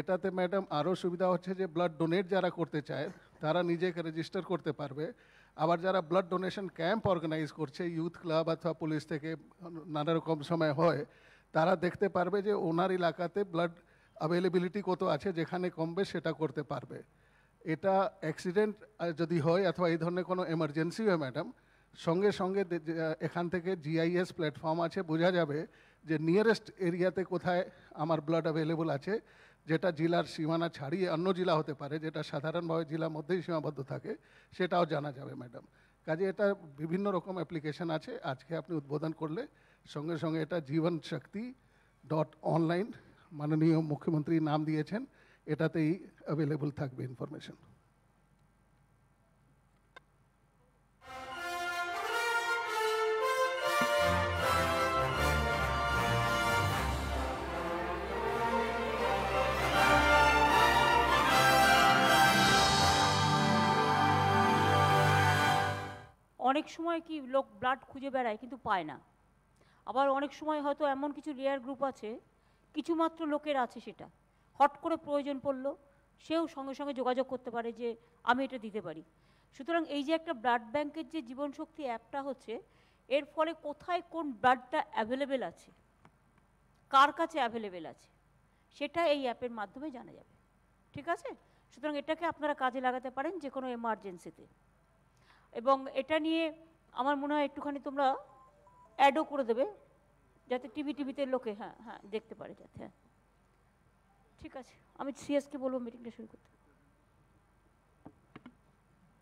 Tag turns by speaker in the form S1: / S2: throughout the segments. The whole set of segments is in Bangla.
S1: এটাতে ম্যাডাম আরও সুবিধা হচ্ছে যে ব্লাড ডোনেট যারা করতে চায় তারা নিজেকে রেজিস্টার করতে পারবে আবার যারা ব্লাড ডোনেশন ক্যাম্প অর্গানাইজ করছে ইউথ ক্লাব অথবা পুলিশ থেকে নানা রকম সময় হয় তারা দেখতে পারবে যে ওনার এলাকাতে ব্লাড অ্যাভেলেবিলিটি কত আছে যেখানে কমবে সেটা করতে পারবে এটা অ্যাক্সিডেন্ট যদি হয় অথবা এই ধরনের কোনো এমার্জেন্সি হয় ম্যাডাম সঙ্গে সঙ্গে এখান থেকে জিআইএস প্ল্যাটফর্ম আছে বোঝা যাবে যে নিয়ারেস্ট এরিয়াতে কোথায় আমার ব্লাড অ্যাভেলেবল আছে যেটা জেলার সীমানা ছাড়িয়ে অন্য জেলা হতে পারে যেটা সাধারণভাবে জেলার মধ্যেই সীমাবদ্ধ থাকে সেটাও জানা যাবে ম্যাডাম কাজে এটা বিভিন্ন রকম অ্যাপ্লিকেশান আছে আজকে আপনি উদ্বোধন করলে সঙ্গে সঙ্গে এটা জীবন শক্তি ডট অনলাইন মাননীয় মুখ্যমন্ত্রী নাম দিয়েছেন এটাতেই অ্যাভেলেবল থাকবে ইনফরমেশন
S2: অনেক সময় কি লোক ব্লাড খুঁজে বেড়ায় কিন্তু পায় না আবার অনেক সময় হয়তো এমন কিছু রেয়ার গ্রুপ আছে কিছুমাত্র লোকের আছে সেটা হট করে প্রয়োজন পড়লো সেও সঙ্গে সঙ্গে যোগাযোগ করতে পারে যে আমি এটা দিতে পারি সুতরাং এই যে একটা ব্লাড ব্যাংকের যে জীবনশক্তি অ্যাপটা হচ্ছে এর ফলে কোথায় কোন ব্লাডটা অ্যাভেলেবেল আছে কার কাছে অ্যাভেলেবেল আছে সেটা এই অ্যাপের মাধ্যমে জানা যাবে ঠিক আছে সুতরাং এটাকে আপনারা কাজে লাগাতে পারেন যে কোনো এমার্জেন্সিতে এবং এটা নিয়ে আমার মনে হয় একটুখানি তোমরা অ্যাডও করে দেবে যাতে টিভি টিভিতে লোকে হ্যাঁ হ্যাঁ দেখতে পারে যাতে হ্যাঁ ঠিক আছে আমি সিএসকে বলবো মিটিংটা শুরু করতে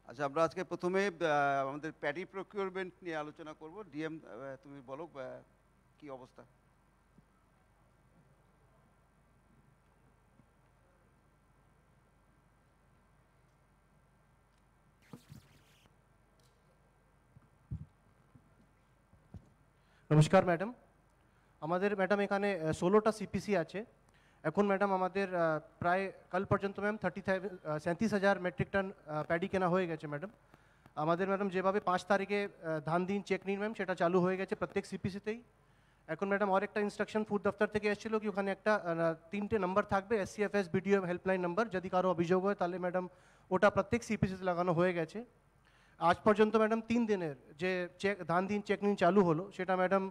S3: আচ্ছা আমরা আজকে প্রথমে আমাদের প্যাডি প্রকিউরমেন্ট নিয়ে আলোচনা করব ডিএম তুমি বলো কি অবস্থা
S4: নমস্কার ম্যাডাম আমাদের ম্যাডাম এখানে 16 টা সিপিিসি আছে এখন ম্যাডাম আমাদের প্রায় কাল পর্যন্ত ম্যাম 35 37000 মেট্রিক টন প্যাডি কেনা হয়ে গেছে ম্যাডাম আমাদের ম্যাডাম যেভাবে 5 তারিখে ধানদিন চেক নির্মাণ ম্যাম সেটা চালু হয়ে গেছে প্রত্যেক সিপিিসি তেই এখন ম্যাডাম আরেকটা ইনস্ট্রাকশন ফুড দপ্তর থেকে এসেছিল কি ওখানে একটা 3 তে নাম্বার থাকবে এসসিএফএস ভিডিও হেল্পলাইন নাম্বার যদি কারো অভিযোগ হয় তাহলে ম্যাডাম ওটা প্রত্যেক সিপিিসি তে লাগানো হয়ে গেছে আজ পর্যন্ত ম্যাডাম তিন দিনের যে চেক ধান দিন চেক নিন চালু হলো সেটা ম্যাডাম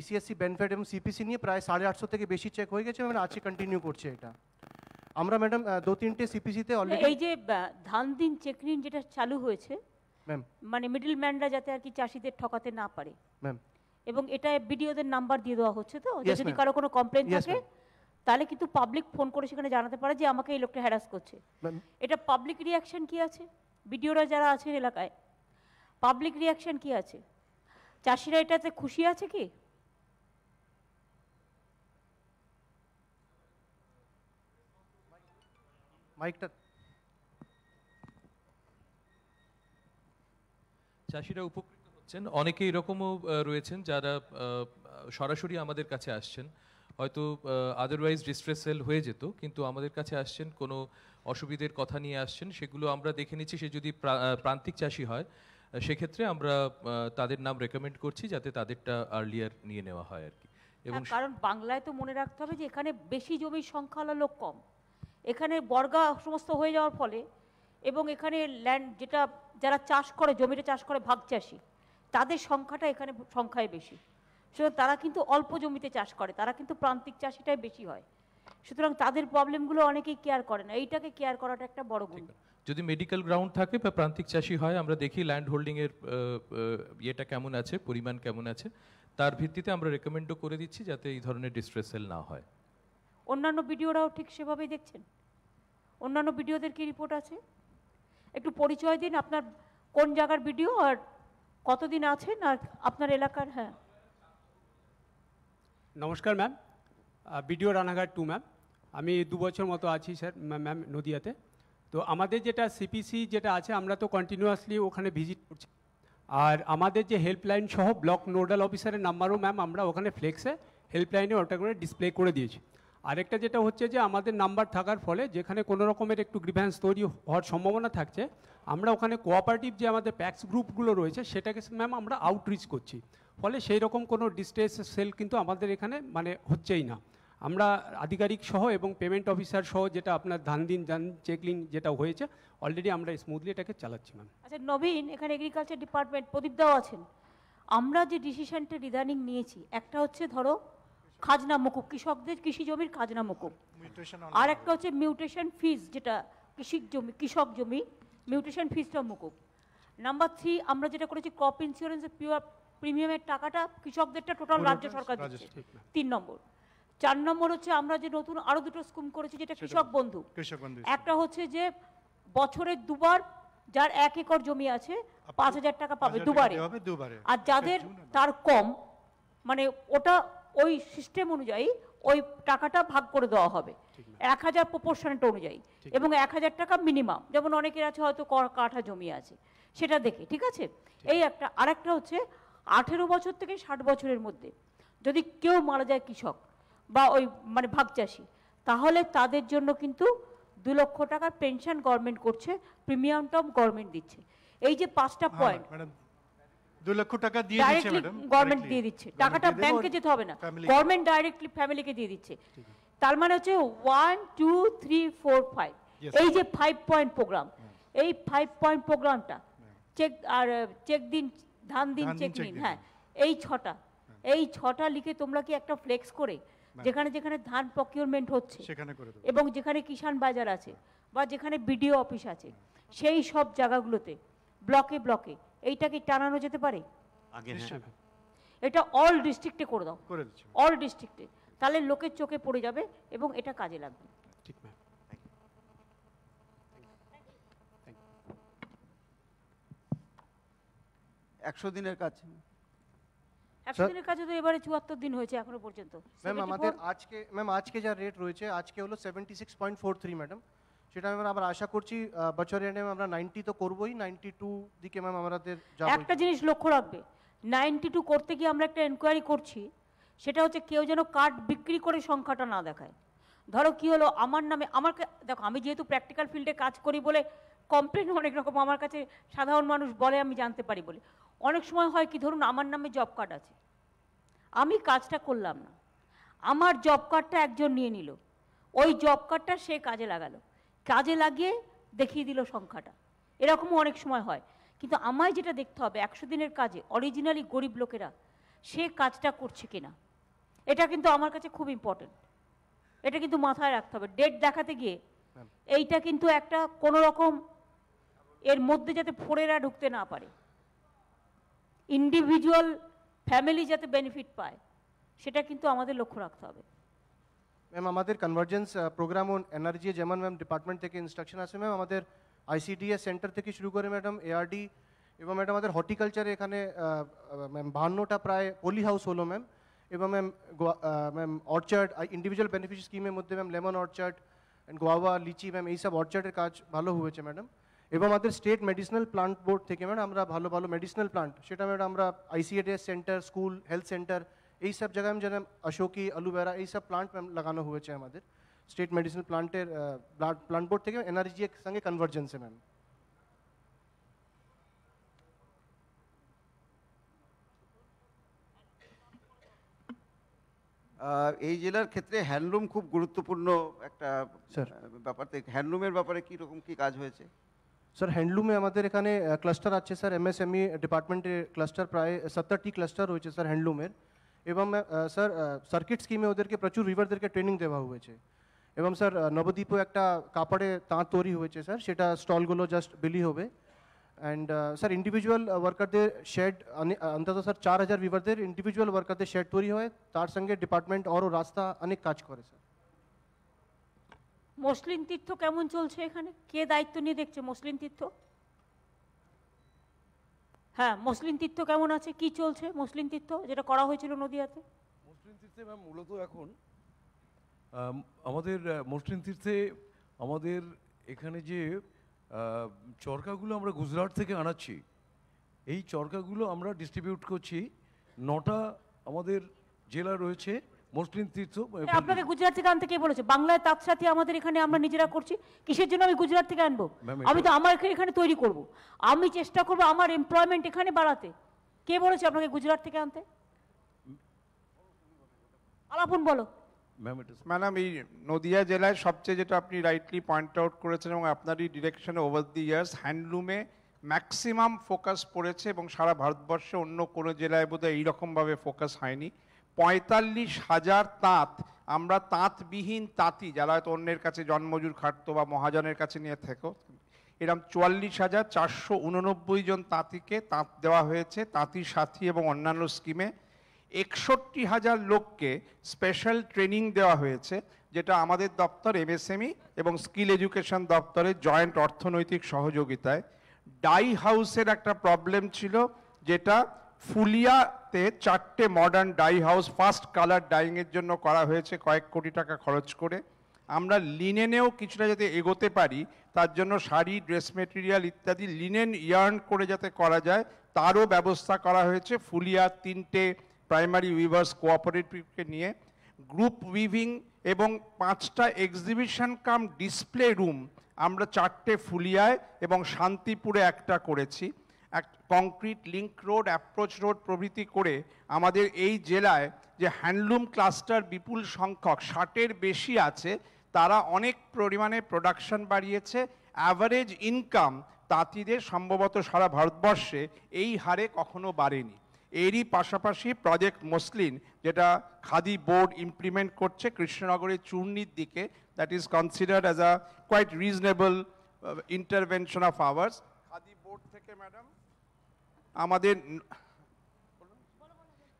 S4: ইসিএসসি বেনফেড e এবং সিপিসি নিয়ে প্রায় সাড়ে আটশো থেকে বেশি চেক হয়ে গেছে ম্যাডাম আজকে কন্টিনিউ করছে এটা আমরা ম্যাডাম দু তিনটে সিপিসিতে অলরেডি এই যে
S2: ধান দিন চেক নিন যেটা চালু হয়েছে ম্যাম মানে মিডল ম্যানরা যাতে আর কি চাষিদের ঠকাতে না পারে ম্যাম এবং এটা বিডিওদের নাম্বার দিয়ে দেওয়া হচ্ছে তো যদি কারো কোনো কমপ্লেন থাকে তাহলে কিন্তু পাবলিক ফোন করে সেখানে জানাতে পারে যে আমাকে এই লোকটা হ্যারাস করছে এটা পাবলিক রিয়াকশন কি আছে বিডিওরা যারা আছেন এলাকায় পাবলিক রিয়াকশন কি আছে চাষিরা এটাতে খুশি আছে কি
S4: চাষিরা উপকৃত হচ্ছেন অনেকে এরকমও রয়েছেন যারা সরাসরি আমাদের কাছে আসছেন হয়তো আদারওয়াইজ ডিস্ট্রেস সেল হয়ে যেত কিন্তু আমাদের কাছে আসছেন কোনো অসুবিধের কথা নিয়ে আসছেন সেগুলো আমরা দেখে নিচ্ছি সে যদি প্রান্তিক চাষি হয় সেক্ষেত্রে আমরা তাদের নাম রেকমেন্ড করছি যাতে তাদেরটা আর্লিয়ার নিয়ে নেওয়া হয় আর কি এবং হ্যাঁ,
S2: কারণ বাংলায় তো মনে রাখতে হবে যে এখানে বেশি জমির সংখ্যা হলো লোক কম এখানে বর্গা সমস্ত হয়ে যাওয়ার ফলে এবং এখানে ল্যান্ড যেটা যারা চাষ করে জমিটা চাষ করে ভাগ চাষি তাদের সংখ্যাটা এখানে সংখ্যায় বেশি সুতরাং তারা কিন্তু অল্প জমিতে চাষ করে তারা কিন্তু প্রান্তিক চাষিটাই বেশি হয় সুতরাং তাদের প্রবলেমগুলো অনেকেই কেয়ার করে না এইটাকে কেয়ার করাটা একটা বড় গুণ
S4: যদি মেডিকেল গ্রাউন্ড থাকে বা প্রান্তিক চাষি হয় আমরা দেখি ল্যান্ড এর ইয়েটা কেমন আছে পরিমাণ কেমন আছে তার ভিত্তিতে আমরা রেকমেন্ডও করে দিচ্ছি যাতে এই ধরনের ডিস্ট্রেস সেল না হয়
S2: অন্যান্য ভিডিওরাও ঠিক সেভাবেই দেখছেন অন্যান্য ভিডিওদের কি রিপোর্ট আছে একটু পরিচয় দিন আপনার কোন জায়গার ভিডিও আর কতদিন আছেন আর আপনার এলাকার হ্যাঁ
S5: নমস্কার ma'am video Ranaghat two ma'am আমি দু বছর মতো আছি স্যার ম্যাম নদিয়াতে তো আমাদের যেটা সিপিসি যেটা আছে আমরা তো কন্টিনিউয়াসলি ওখানে ভিজিট করছি আর আমাদের যে হেল্পলাইন সহ ব্লক নোডাল অফিসারের নাম্বারও ম্যাম আমরা ওখানে ফ্লেক্সে হেল্পলাইনে ওটা করে ডিসপ্লে করে দিয়েছি আরেকটা যেটা হচ্ছে যে আমাদের নাম্বার থাকার ফলে যেখানে কোনো রকমের একটু গ্রিভ্যান্স তৈরি হওয়ার সম্ভাবনা থাকছে আমরা ওখানে কোঅপারেটিভ যে আমাদের প্যাক্স গ্রুপগুলো রয়েছে সেটাকে ম্যাম আমরা আউটরিচ করছি ফলে সেই রকম কোনো ডিস্ট্রেস সেল কিন্তু আমাদের এখানে মানে হচ্ছেই না আমরা আধিকারিক সহ এবং পেমেন্ট অফিসার সহ যেটা আপনার ধান দিন ধান চেকলিং যেটা হয়েছে অলরেডি আমরা স্মুথলি এটাকে চালাচ্ছি ম্যাম
S2: আচ্ছা নবীন এখানে এগ্রিকালচার ডিপার্টমেন্ট প্রদীপ দাও আছেন আমরা যে ডিসিশনটা রিদানিং নিয়েছি একটা হচ্ছে ধরো খাজনা মুকুব কৃষকদের কৃষি জমির খাজনা মুকুব আর একটা হচ্ছে মিউটেশন ফিজ যেটা কৃষি জমি কৃষক জমি মিউটেশন ফিজটা মুকুব নাম্বার থ্রি আমরা যেটা করেছি ক্রপ ইন্স্যুরেন্সের পিওর প্রিমিয়ামের টাকাটা কৃষকদেরটা টোটাল রাজ্য সরকার দিচ্ছে তিন নম্বর চার নম্বর হচ্ছে আমরা যে নতুন আরো দুটো স্কুম করেছি যেটা কৃষক বন্ধু একটা হচ্ছে যে বছরে দুবার যার এক একর জমি আছে পাঁচ হাজার টাকা পাবে দুবারে
S6: আর আচ্ছা,
S2: যাদের তার কম মানে ওটা ওই সিস্টেম অনুযায়ী ওই টাকাটা ভাগ করে দেওয়া হবে এক হাজার প্রপোর্শনটা অনুযায়ী এবং এক হাজার টাকা মিনিমাম যেমন অনেকের আছে হয়তো কাঠা জমি আছে সেটা দেখে ঠিক আছে এই একটা আর একটা হচ্ছে আঠেরো বছর থেকে ষাট বছরের মধ্যে যদি কেউ মারা যায় কৃষক বা ওই মানে ভাগচাষি তাহলে তাদের জন্য কিন্তু দু লক্ষ টাকার পেনশন গভর্নমেন্ট করছে প্রিমিয়াম গভর্নমেন্ট দিচ্ছে এই যে পাঁচটা পয়েন্ট হ্যাঁ, তার মানে হচ্ছে one two three four five এই যে ফাইভ পয়েন্ট প্রোগ্রাম এই ফাইভ পয়েন্ট প্রোগ্রামটা চেক আর চেক uh, দিন ধান দিন চেক দিন হ্যাঁ এই ছটা এই ছটা লিখে তোমরা কি একটা ফ্লেক্স করে যেখানে যেখানে ধান প্রকিউরমেন্ট হচ্ছে সেখানে করে এবং যেখানে কিষান বাজার আছে বা যেখানে বিডিও অফিস আছে সেই সব জায়গাগুলোতে ব্লকে ব্লকে এইটা কি টানানো যেতে পারে
S4: হ্যাঁ।
S2: এটা অল ডিস্ট্রিক্টে করে দাও অল ডিস্ট্রিক্টে তাহলে লোকের চোখে পড়ে যাবে এবং এটা কাজে লাগবে
S3: একশো দিনের কাজ
S2: একশো কাজে তো এবারে চুয়াত্তর দিন হয়েছে এখনো পর্যন্ত ম্যাম আমাদের
S4: আজকে ম্যাম আজকে যা রেট রয়েছে আজকে হলো seventy six point four three madam সেটা ম্যাম আমরা আশা করছি এন্ডে আমরা নাইনটি তো করবোই নাইনটি টু
S2: দিকে ম্যাম আমাদের একটা জিনিস লক্ষ্য রাখবে নাইনটি টু করতে গিয়ে আমরা একটা এনকোয়ারি করছি সেটা হচ্ছে কেউ যেন কার্ড বিক্রি করে সংখ্যাটা না দেখায় ধরো কি হলো আমার নামে আমার দেখো আমি যেহেতু প্র্যাকটিক্যাল ফিল্ডে কাজ করি বলে কমপ্লেন অনেক রকম আমার কাছে সাধারণ মানুষ বলে আমি জানতে পারি বলে অনেক সময় হয় কি ধরুন আমার নামে জব কার্ড আছে আমি কাজটা করলাম না আমার জব কার্ডটা একজন নিয়ে নিল ওই জব কার্ডটা সে কাজে লাগালো কাজে লাগিয়ে দেখিয়ে দিল সংখ্যাটা এরকমও অনেক সময় হয় কিন্তু আমায় যেটা দেখতে হবে একশো দিনের কাজে অরিজিনালি গরিব লোকেরা সে কাজটা করছে কিনা এটা কিন্তু আমার কাছে খুব ইম্পর্টেন্ট এটা কিন্তু মাথায় রাখতে হবে ডেট দেখাতে গিয়ে হ্যাঁ। এইটা কিন্তু একটা কোনো রকম এর মধ্যে যাতে ফোরেরা ঢুকতে না পারে ইন্ডিভিজুয়াল ফ্যামিলি যাতে বেনিফিট পায় সেটা কিন্তু আমাদের লক্ষ্য রাখতে হবে
S4: ম্যাম আমাদের কনভার্জেন্স প্রোগ্রাম ও এনার্জি যেমন ম্যাম ডিপার্টমেন্ট থেকে ইনস্ট্রাকশন আছে ম্যাম আমাদের আইসিডিএস সেন্টার থেকে শুরু করে ম্যাডাম এআরডি এবং ম্যাডাম আমাদের হর্টিকালচারে এখানে ম্যাম বাহান্নটা প্রায় পলি হাউস হলো ম্যাম এবং ma'am ma'am orchard individual benefit স্কিমের মধ্যে ma'am lemon orchard and guava litchi ma'am এইসব অর্চার্ডের কাজ ভালো হয়েছে ম্যাডাম এবং আমাদের স্টেট মেডিসিনাল প্লান্ট বোর্ড থেকে ম্যাডাম আমরা ভালো ভালো মেডিসিনাল প্লান্ট সেটা ম্যাডাম আমরা ICADS centre school health centre এই সব জায়গায় যেমন অশোকি অ্যালোভেরা এই সব প্লান্ট লাগানো হয়েছে আমাদের স্টেট মেডিসিনাল প্লান্টের প্লান্ট বোর্ড থেকে এনার্জি এর সঙ্গে কনভার্জেন্সে ম্যাম
S3: এই জেলার ক্ষেত্রে হ্যান্ডলুম খুব গুরুত্বপূর্ণ একটা ব্যাপার হ্যান্ডলুমের ব্যাপারে কি রকম কি কাজ হয়েছে
S4: सर हैंडलूमे एखे क्लस्टर आज sir M S M E department cluster प्राय सत्तरटी क्लस्टर हो है सर हैंडलूमे एवं सर सर्किट स्कीमे वो प्रचुर विवर के ट्रेनिंग देवा एवं सर नवदीपो एक कपड़े ताँत तैरी हो सर से स्टलगुलो जस्ट बिली हो एंड सर इंडिविजुअल वर्कर दे शेड अंत सर चार हज़ार विवर देर इंडिविजुअल वर्कर दे शेड तैरी है तरह संगे डिपार्टमेंट और रास्ता अनेक क्या करे सर
S2: মসলিন তীর্থ কেমন চলছে এখানে কে দায়িত্ব নিয়ে দেখছে মসলিন তীর্থ হ্যাঁ মসলিন তীর্থ কেমন আছে কি চলছে মসলিন তীর্থ যেটা করা হয়েছিল নদিয়াতে
S7: মসলিন তীর্থে ম্যাম মূলত এখন
S8: আমাদের মসলিন তীর্থে আমাদের এখানে যে চরকাগুলো আমরা গুজরাট থেকে আনাচ্ছি এই চরকাগুলো আমরা ডিস্ট্রিবিউট করছি নটা আমাদের
S2: জেলা রয়েছে মুসলিম তীর্থ আপনাকে গুজরাট থেকে আনতে কে বলেছে বাংলায় তার সাথে আমাদের এখানে আমরা নিজেরা করছি কিসের জন্য আমি গুজরাট থেকে আনবো আমি তো আমার এখানে তৈরি করব। আমি চেষ্টা করব আমার এমপ্লয়মেন্ট এখানে বাড়াতে কে বলেছে আপনাকে গুজরাট থেকে আনতে আলাপন বলো
S5: ম্যাডাম এই নদিয়া জেলায় সবচেয়ে যেটা আপনি রাইটলি পয়েন্ট আউট করেছেন এবং আপনারই ডিরেকশনে ওভার দি ইয়ার্স হ্যান্ডলুমে ম্যাক্সিমাম ফোকাস পড়েছে এবং সারা ভারতবর্ষে অন্য কোনো জেলায় বোধহয় এইরকমভাবে ফোকাস হয়নি পঁয়তাল্লিশ হাজার তাঁত আমরা তাঁতবিহীন তাঁতি যারা হয়তো অন্যের কাছে জন্মজুর খাটতো বা মহাজনের কাছে নিয়ে থেকো এরম চুয়াল্লিশ হাজার চারশো উননব্বই জন তাঁতিকে তাঁত দেওয়া হয়েছে তাঁতির সাথী এবং অন্যান্য স্কিমে একষট্টি হাজার লোককে স্পেশাল ট্রেনিং দেওয়া হয়েছে যেটা আমাদের দপ্তর এমএসএমই e এবং স্কিল এডুকেশন দপ্তরের জয়েন্ট অর্থনৈতিক সহযোগিতায় ডাই হাউসের একটা প্রবলেম ছিল যেটা ফুলিয়া থাকতে চারটে modern dye house first colour ডাইংয়ের জন্য করা হয়েছে কয়েক কোটি টাকা খরচ করে আমরা লিনেনেও কিছুটা যাতে এগোতে পারি তার জন্য শাড়ি ড্রেস মেটেরিয়াল ইত্যাদি লিনেন ইয়ার্ন করে যাতে করা যায় তারও ব্যবস্থা করা হয়েছে ফুলিয়ার তিনটে প্রাইমারি উইভার্স কোঅপারেটিভকে নিয়ে গ্রুপ উইভিং এবং পাঁচটা এক্সিবিশন কাম ডিসপ্লে রুম আমরা চারটে ফুলিয়ায় এবং শান্তিপুরে একটা করেছি এক concrete link road approach road প্রভৃতি করে আমাদের এই জেলায় যে হ্যান্ডলুম ক্লাস্টার বিপুল সংখ্যক ষাটের বেশি আছে তারা অনেক পরিমাণে প্রোডাকশন বাড়িয়েছে অ্যাভারেজ ইনকাম তাঁতিদের সম্ভবত সারা ভারতবর্ষে এই হারে কখনো বাড়েনি এরই পাশাপাশি প্রজেক্ট মসলিন যেটা খাদি বোর্ড ইমপ্লিমেন্ট করছে কৃষ্ণনগরের চূর্ণির দিকে that is considered as a quite reasonable intervention of ours
S6: khadi board থেকে
S5: ম্যাডাম আমাদের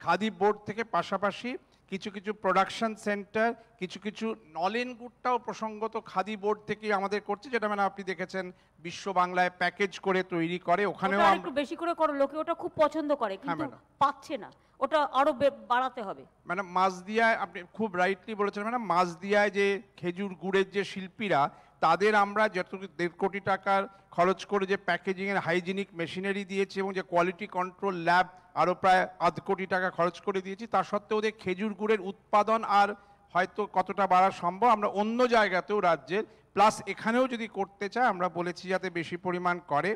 S5: খাদি বোর্ড থেকে পাশাপাশি কিছু কিছু প্রোডাকশন সেন্টার কিছু কিছু নলেন গুড়টাও প্রসঙ্গত খাদি বোর্ড থেকে আমাদের করছে যেটা মানে আপনি দেখেছেন বিশ্ব বাংলায় প্যাকেজ করে তৈরি করে ওখানেও একটু
S2: বেশি করে করো লোকে ওটা খুব পছন্দ করে হ্যাঁ, কিন্তু পাচ্ছে না ওটা আরো বাড়াতে হবে
S5: মানে মাছ দিয়ায় আপনি খুব রাইটলি বলেছেন মানে মাছ দিয়ায় যে খেজুর গুড়ের যে শিল্পীরা তাদের আমরা যত দেড় কোটি টাকার খরচ করে যে প্যাকেজিংয়ের হাইজিনিক মেশিনারি দিয়েছি এবং যে কোয়ালিটি কন্ট্রোল ল্যাব আরও প্রায় আধ কোটি টাকা খরচ করে দিয়েছি তা সত্ত্বেও ওদের খেজুর গুড়ের উৎপাদন আর হয়তো কতটা বাড়া সম্ভব আমরা অন্য জায়গাতেও রাজ্যের প্লাস এখানেও যদি করতে চায় আমরা বলেছি যাতে বেশি পরিমাণ করে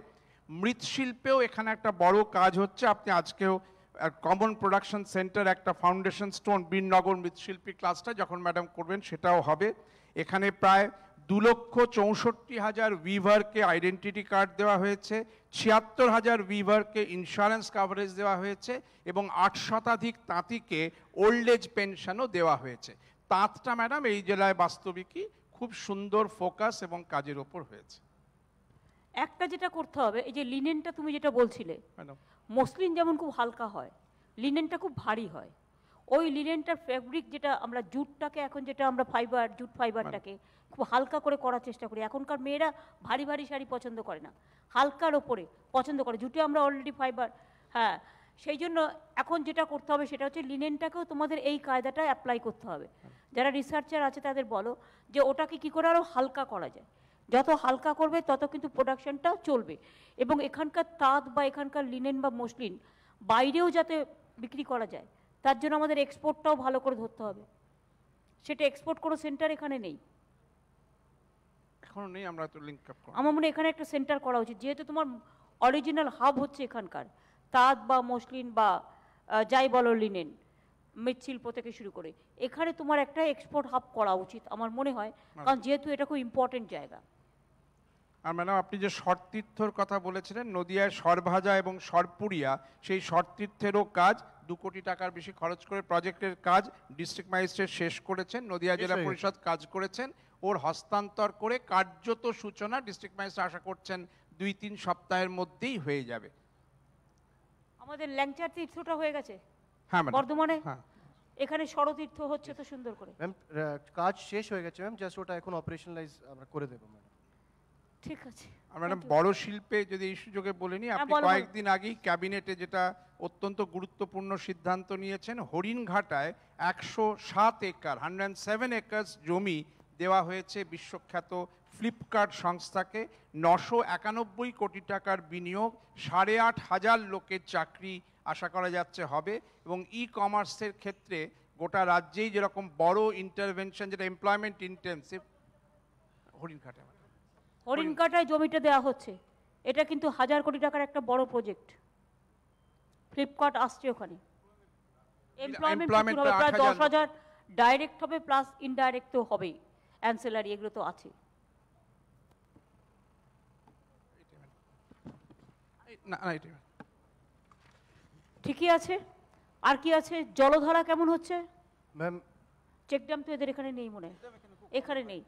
S5: মৃৎশিল্পেও এখানে একটা বড় কাজ হচ্ছে আপনি আজকেও কমন প্রোডাকশন সেন্টার একটা ফাউন্ডেশন স্টোন বীরনগর মৃৎশিল্পী ক্লাসটা যখন ম্যাডাম করবেন সেটাও হবে এখানে প্রায় দু লক্ষ চৌষট্টি হাজার উইভারকে আইডেন্টিটি কার্ড দেওয়া হয়েছে ছিয়াত্তর হাজার উইভারকে ইন্স্যুরেন্স কাভারেজ দেওয়া হয়েছে এবং আট শতাধিক তাঁতিকে ওল্ড এজ পেনশনও দেওয়া হয়েছে তাঁতটা ম্যাডাম এই জেলায় বাস্তবিকই খুব সুন্দর ফোকাস এবং কাজের ওপর হয়েছে
S2: একটা যেটা করতে হবে এই যে লিনেনটা তুমি যেটা বলছিলে মসলিন যেমন খুব হালকা হয় লিনেনটা খুব ভারী হয় ওই লিনেনটার ফ্যাব্রিক যেটা আমরা জুটটাকে এখন যেটা আমরা ফাইবার জুট ফাইবারটাকে মানে- খুব হালকা করে করার চেষ্টা করি এখনকার মেয়েরা ভারী ভারী শাড়ি পছন্দ করে না হালকার ওপরে পছন্দ করে জুটে আমরা অলরেডি ফাইবার হ্যাঁ সেই জন্য এখন যেটা করতে হবে সেটা হচ্ছে লিনেনটাকেও তোমাদের এই কায়দাটা অ্যাপ্লাই করতে হবে যারা রিসার্চার আছে তাদের বলো যে ওটাকে কি করে আরও হালকা করা যায় যত হালকা করবে তত কিন্তু প্রোডাকশনটা চলবে এবং এখানকার তাঁত বা এখানকার লিনেন বা মসলিন বাইরেও যাতে বিক্রি করা যায় তার জন্য আমাদের এক্সপোর্টটাও ভালো করে ধরতে হবে সেটা এক্সপোর্ট কোনো সেন্টার এখানে নেই
S5: এখনো নেই আমরা তো লিংক আপ আমার
S2: মনে এখানে একটা সেন্টার করা উচিত যেহেতু তোমার অরিজিনাল হাব হচ্ছে এখানকার তাঁত বা মসলিন বা যাই বলো লিনেন মৃৎশিল্প থেকে শুরু করে এখানে তোমার একটা এক্সপোর্ট হাব করা উচিত আমার মনে হয় কারণ যেহেতু এটা খুব ইম্পর্টেন্ট জায়গা
S5: আর ম্যাডাম আপনি যে সরতীর্থর কথা বলেছিলেন নদিয়ায় সরভাজা এবং সরপুরিয়া সেই সরতীর্থেরও কাজ দু কোটি টাকার বেশি খরচ করে প্রজেক্টের কাজ ডিস্ট্রিক্ট ম্যাজিস্ট্রেট শেষ করেছেন নদিয়া জেলা পরিষদ কাজ করেছেন ওর হস্তান্তর করে কার্যত সূচনা ডিস্ট্রিক্ট ম্যাজিস্ট্রেট আশা করছেন দুই তিন সপ্তাহের মধ্যেই হয়ে যাবে
S2: আমাদের ল্যাংচার তীর্থটা হয়ে গেছে
S5: হ্যাঁ বর্ধমানে হ্যাঁ
S2: এখানে শরতীর্থ হচ্ছে তো সুন্দর করে
S4: ম্যাম কাজ শেষ হয়ে গেছে ম্যাম জাস্ট ওটা এখন অপারেশনালাইজ
S5: আমরা করে দেবো ম্যাডাম
S2: ঠিক আছে ম্যাডাম বড়
S5: শিল্পে যদি এই সুযোগে বলে নি হ্যাঁ, আপনি কয়েকদিন আগেই ক্যাবিনেটে যেটা অত্যন্ত গুরুত্বপূর্ণ সিদ্ধান্ত নিয়েছেন হরিণঘাটায় একশো সাত একর হান্ড্রেড সেভেন একার্স জমি দেওয়া হয়েছে বিশ্বখ্যাত ফ্লিপকার্ট সংস্থাকে নশো একানব্বই কোটি টাকার বিনিয়োগ সাড়ে আট হাজার লোকের চাকরি আশা করা যাচ্ছে হবে এবং ই কমার্সের ক্ষেত্রে গোটা রাজ্যেই যেরকম বড় ইন্টারভেনশন যেটা এমপ্লয়মেন্ট ইন্টেন্সিভ হরিণঘাটায় মানে।
S2: হরিণ কাটায় জমিটা দেওয়া হচ্ছে এটা কিন্তু হাজার কোটি টাকার একটা বড় প্রজেক্ট ফ্লিপকার্ট আসছে ওখানে এমপ্লয়মেন্ট হবে প্রায় দশ হাজার ডাইরেক্ট হবে প্লাস ইনডাইরেক্ট তো হবেই অ্যান্সেলারি এগুলো তো আছে ঠিকই আছে আর কি আছে জলধারা কেমন হচ্ছে ম্যাম চেকড্যাম তো এদের এখানে নেই মনে এখানে নেই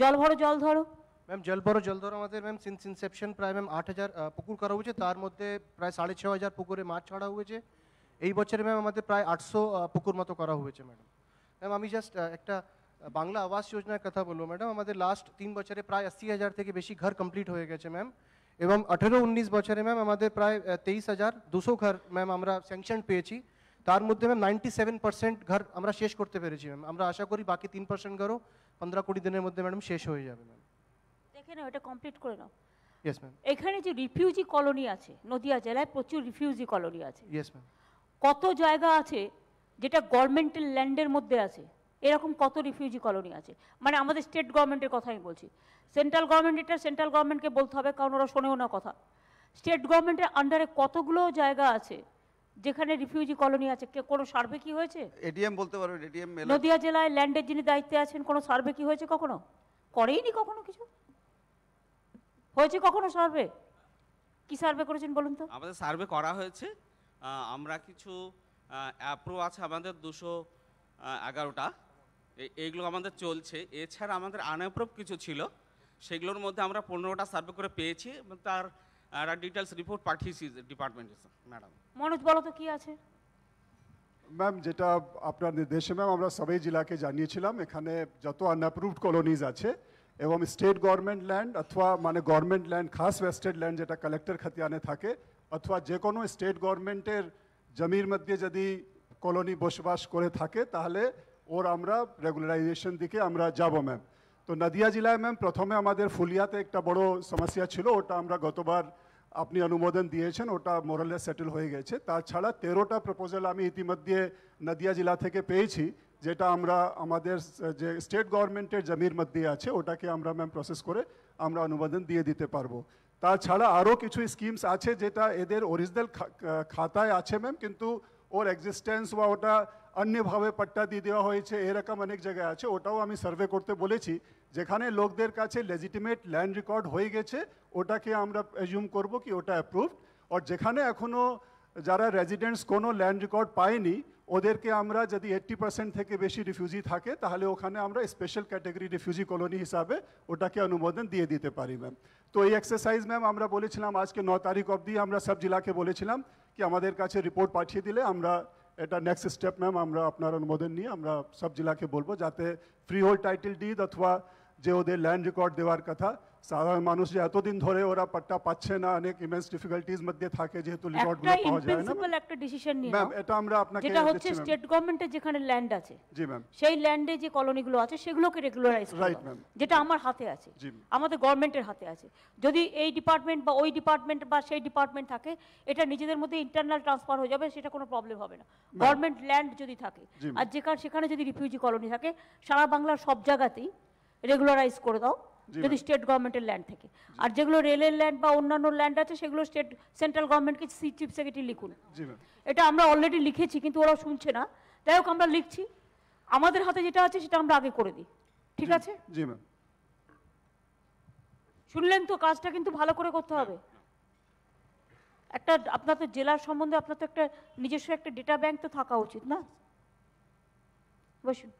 S2: জল ভরো
S4: জল ধরো ম্যাম জল বড় জল ধরো আমাদের ম্যাম সিন্স ইনসেপশন প্রায় ম্যাম আট হাজার পুকুর করা হয়েছে তার মধ্যে প্রায় সাড়ে ছ হাজার পুকুরে মাছ ছাড়া হয়েছে এই বছরে ম্যাম আমাদের প্রায় আটশো পুকুর মতো করা হয়েছে ম্যাডাম ম্যাম আমি জাস্ট একটা বাংলা আবাস যোজনার কথা বলবো ম্যাডাম আমাদের লাস্ট তিন বছরে প্রায় আশি হাজার থেকে বেশি ঘর কমপ্লিট হয়ে গেছে ম্যাম এবং আঠেরো উনিশ বছরে ম্যাম আমাদের প্রায় তেইশ হাজার দুশো ঘর ম্যাম আমরা স্যাংশন পেয়েছি তার মধ্যে ম্যাম নাইনটি সেভেন পার্সেন্ট ঘর আমরা শেষ করতে পেরেছি ম্যাম আমরা আশা করি বাকি তিন পার্সেন্ট ঘরও পনেরো কুড়ি দিনের মধ্যে ম্যাডাম শেষ হয়ে যাবে
S2: ম্যাম দেখে নাও কমপ্লিট করে নাও ইয়েস ম্যাম এখানে যে রিফিউজি কলোনি আছে নদিয়া জেলায় প্রচুর রিফিউজি কলোনি আছে ইয়েস ম্যাম কত জায়গা আছে যেটা গভর্নমেন্টের ল্যান্ডের মধ্যে আছে এরকম কত রিফিউজি কলোনি আছে মানে আমাদের স্টেট গভর্নমেন্টের বলছি সেন্ট্রাল গভর্নমেন্ট এটা সেন্ট্রাল গভর্নমেন্টকে বলতে হবে কারণ ওরা শোনেও না কথা স্টেট গভর্নমেন্টের আন্ডারে কতগুলো জায়গা আছে যেখানে রিফিউজি কলোনি আছে কে কোনো সার্ভে কি হয়েছে
S3: এডিএম বলতে এডিএম নদিয়া
S2: জেলায় ল্যান্ডের যিনি দায়িত্বে আছেন কোনো সার্ভে কি হয়েছে কখনো করেইনি কখনো কিছু হয়েছে কখনো সার্ভে কি সার্ভে করেছেন বলুন তো
S9: আমাদের সার্ভে করা হয়েছে আমরা কিছু অ্যাপ্রো আছে আমাদের দুশো এগারোটা এইগুলো আমাদের চলছে এছাড়া আমাদের আনএপ্রুভ কিছু ছিল সেগুলোর মধ্যে আমরা পনেরোটা সার্ভে করে পেয়েছি এবং তার একটা ডিটেলস রিপোর্ট পাঠিয়েছি
S5: ডিপার্টমেন্টে ম্যাডাম
S2: মনোজ বলো তো কি আছে
S10: ম্যাম যেটা আপনার নির্দেশে ম্যাম আমরা সবাই জেলাকে জানিয়েছিলাম এখানে যত আনঅ্যাপ্রুভড কলোনিজ আছে এ হল স্টেট गवर्नमेंट ল্যান্ড অথবা মানে government land khas vested land যেটা কালেক্টর খতিয়ানে থাকে অথবা যে কোন স্টেট गवर्नमेंट এর জমির মধ্যে যদি কলোনি বসবাস করে থাকে তাহলে ওর আমরা রেগুলারাইজেশন দিকে আমরা যাব ম্যাম তো নদিয়া জেলায় ম্যাম প্রথমে আমাদের ফুলিয়াতে একটা বড় সমস্যা ছিল ওটা আমরা গতবার আপনি অনুমোদন দিয়েছেন ওটা মরালে সেটল হয়ে গেছে তারছাড়া 13টা প্রপোজাল আমি ইতিমধ্যে নদিয়া জেলা থেকে পেয়েছি যেটা আমরা আমাদের যে স্টেট গভর্নমেন্টের জমির মধ্যে আছে ওটাকে আমরা ম্যাম প্রসেস করে আমরা অনুমোদন দিয়ে দিতে পারবো তাছাড়া আরও কিছু স্কিমস আছে যেটা এদের অরিজিনাল খাতায় আছে ম্যাম কিন্তু ওর এক্সিস্টেন্স বা ওটা অন্যভাবে পাট্টা দিয়ে দেওয়া হয়েছে এরকম অনেক জায়গায় আছে ওটাও আমি সার্ভে করতে বলেছি যেখানে লোকদের কাছে লেজিটিমেট ল্যান্ড রেকর্ড হয়ে গেছে ওটাকে আমরা অ্যাজিউম করব কি ওটা অ্যাপ্রুভড আর যেখানে এখনও যারা রেজিডেন্টস কোনো ল্যান্ড রেকর্ড পায়নি ওদেরকে আমরা যদি 80% থেকে বেশি রিফিউজি থাকে তাহলে ওখানে আমরা স্পেশাল ক্যাটাগরি রিফিউজি কলোনি হিসাবে ওটাকে অনুমোদন দিয়ে দিতে পারি मैम তো এই এক্সারসাইজ मैम আমরা বলেছিলেন আজকে 9 তারিখ অবধি আমরা সব জেলাকে বলেছিলাম যে আমাদের কাছে রিপোর্ট পাঠিয়ে দিলে আমরা এটা নেক্সট স্টেপ मैम আমরা আপনার অনুমোদন নিয়ে আমরা সব জেলাকে বলবো যাতে ফ্রি হোল টাইটেল ডিড অথবা যে ওদের ল্যান্ড রেকর্ড দরকার تھا সাধারণ মানুষ যে এতদিন ধরে ওরা পাট্টা পাচ্ছে না অনেক ইমেন্স ডিফিকাল্টিজ মধ্যে থাকে যেহেতু রিসর্ট গুলো পাওয়া যায় না একটা প্রিন্সিপাল
S2: একটা ডিসিশন নিয়ে ম্যাম এটা আমরা আপনাকে যেটা হচ্ছে স্টেট গভর্নমেন্টের যেখানে ল্যান্ড আছে জি ম্যাম সেই ল্যান্ডে যে কলোনি গুলো আছে সেগুলোকে রেগুলারাইজ করা রাইট ম্যাম যেটা আমার হাতে আছে আমাদের গভর্নমেন্টের হাতে আছে যদি এই ডিপার্টমেন্ট বা ওই ডিপার্টমেন্ট বা সেই ডিপার্টমেন্ট থাকে এটা নিজেদের মধ্যে ইন্টারনাল ট্রান্সফার হয়ে যাবে সেটা কোনো প্রবলেম হবে না গভর্নমেন্ট ল্যান্ড যদি থাকে আর যেখানে সেখানে যদি রিফিউজি কলোনি থাকে সারা বাংলার সব জায়গাতেই রেগুলারাইজ করে দাও যদি স্টেট গভর্নমেন্টের ল্যান্ড থেকে আর যেগুলো রেলের ল্যান্ড বা অন্যান্য ল্যান্ড আছে সেগুলো স্টেট সেন্ট্রাল গভর্নমেন্টকে চিফ সেক্রেটারি লিখুন এটা আমরা অলরেডি লিখেছি কিন্তু ওরা শুনছে না যাই হোক আমরা লিখছি আমাদের হাতে যেটা আছে সেটা আমরা আগে করে দিই ঠিক আছে জি ম্যাম শুনলেন তো কাজটা কিন্তু ভালো করে করতে হবে হ্যাঁ, হ্যাঁ। একটা আপনার তো জেলার সম্বন্ধে আপনার তো একটা নিজস্ব একটা ডেটা ব্যাংক তো থাকা উচিত না বসুন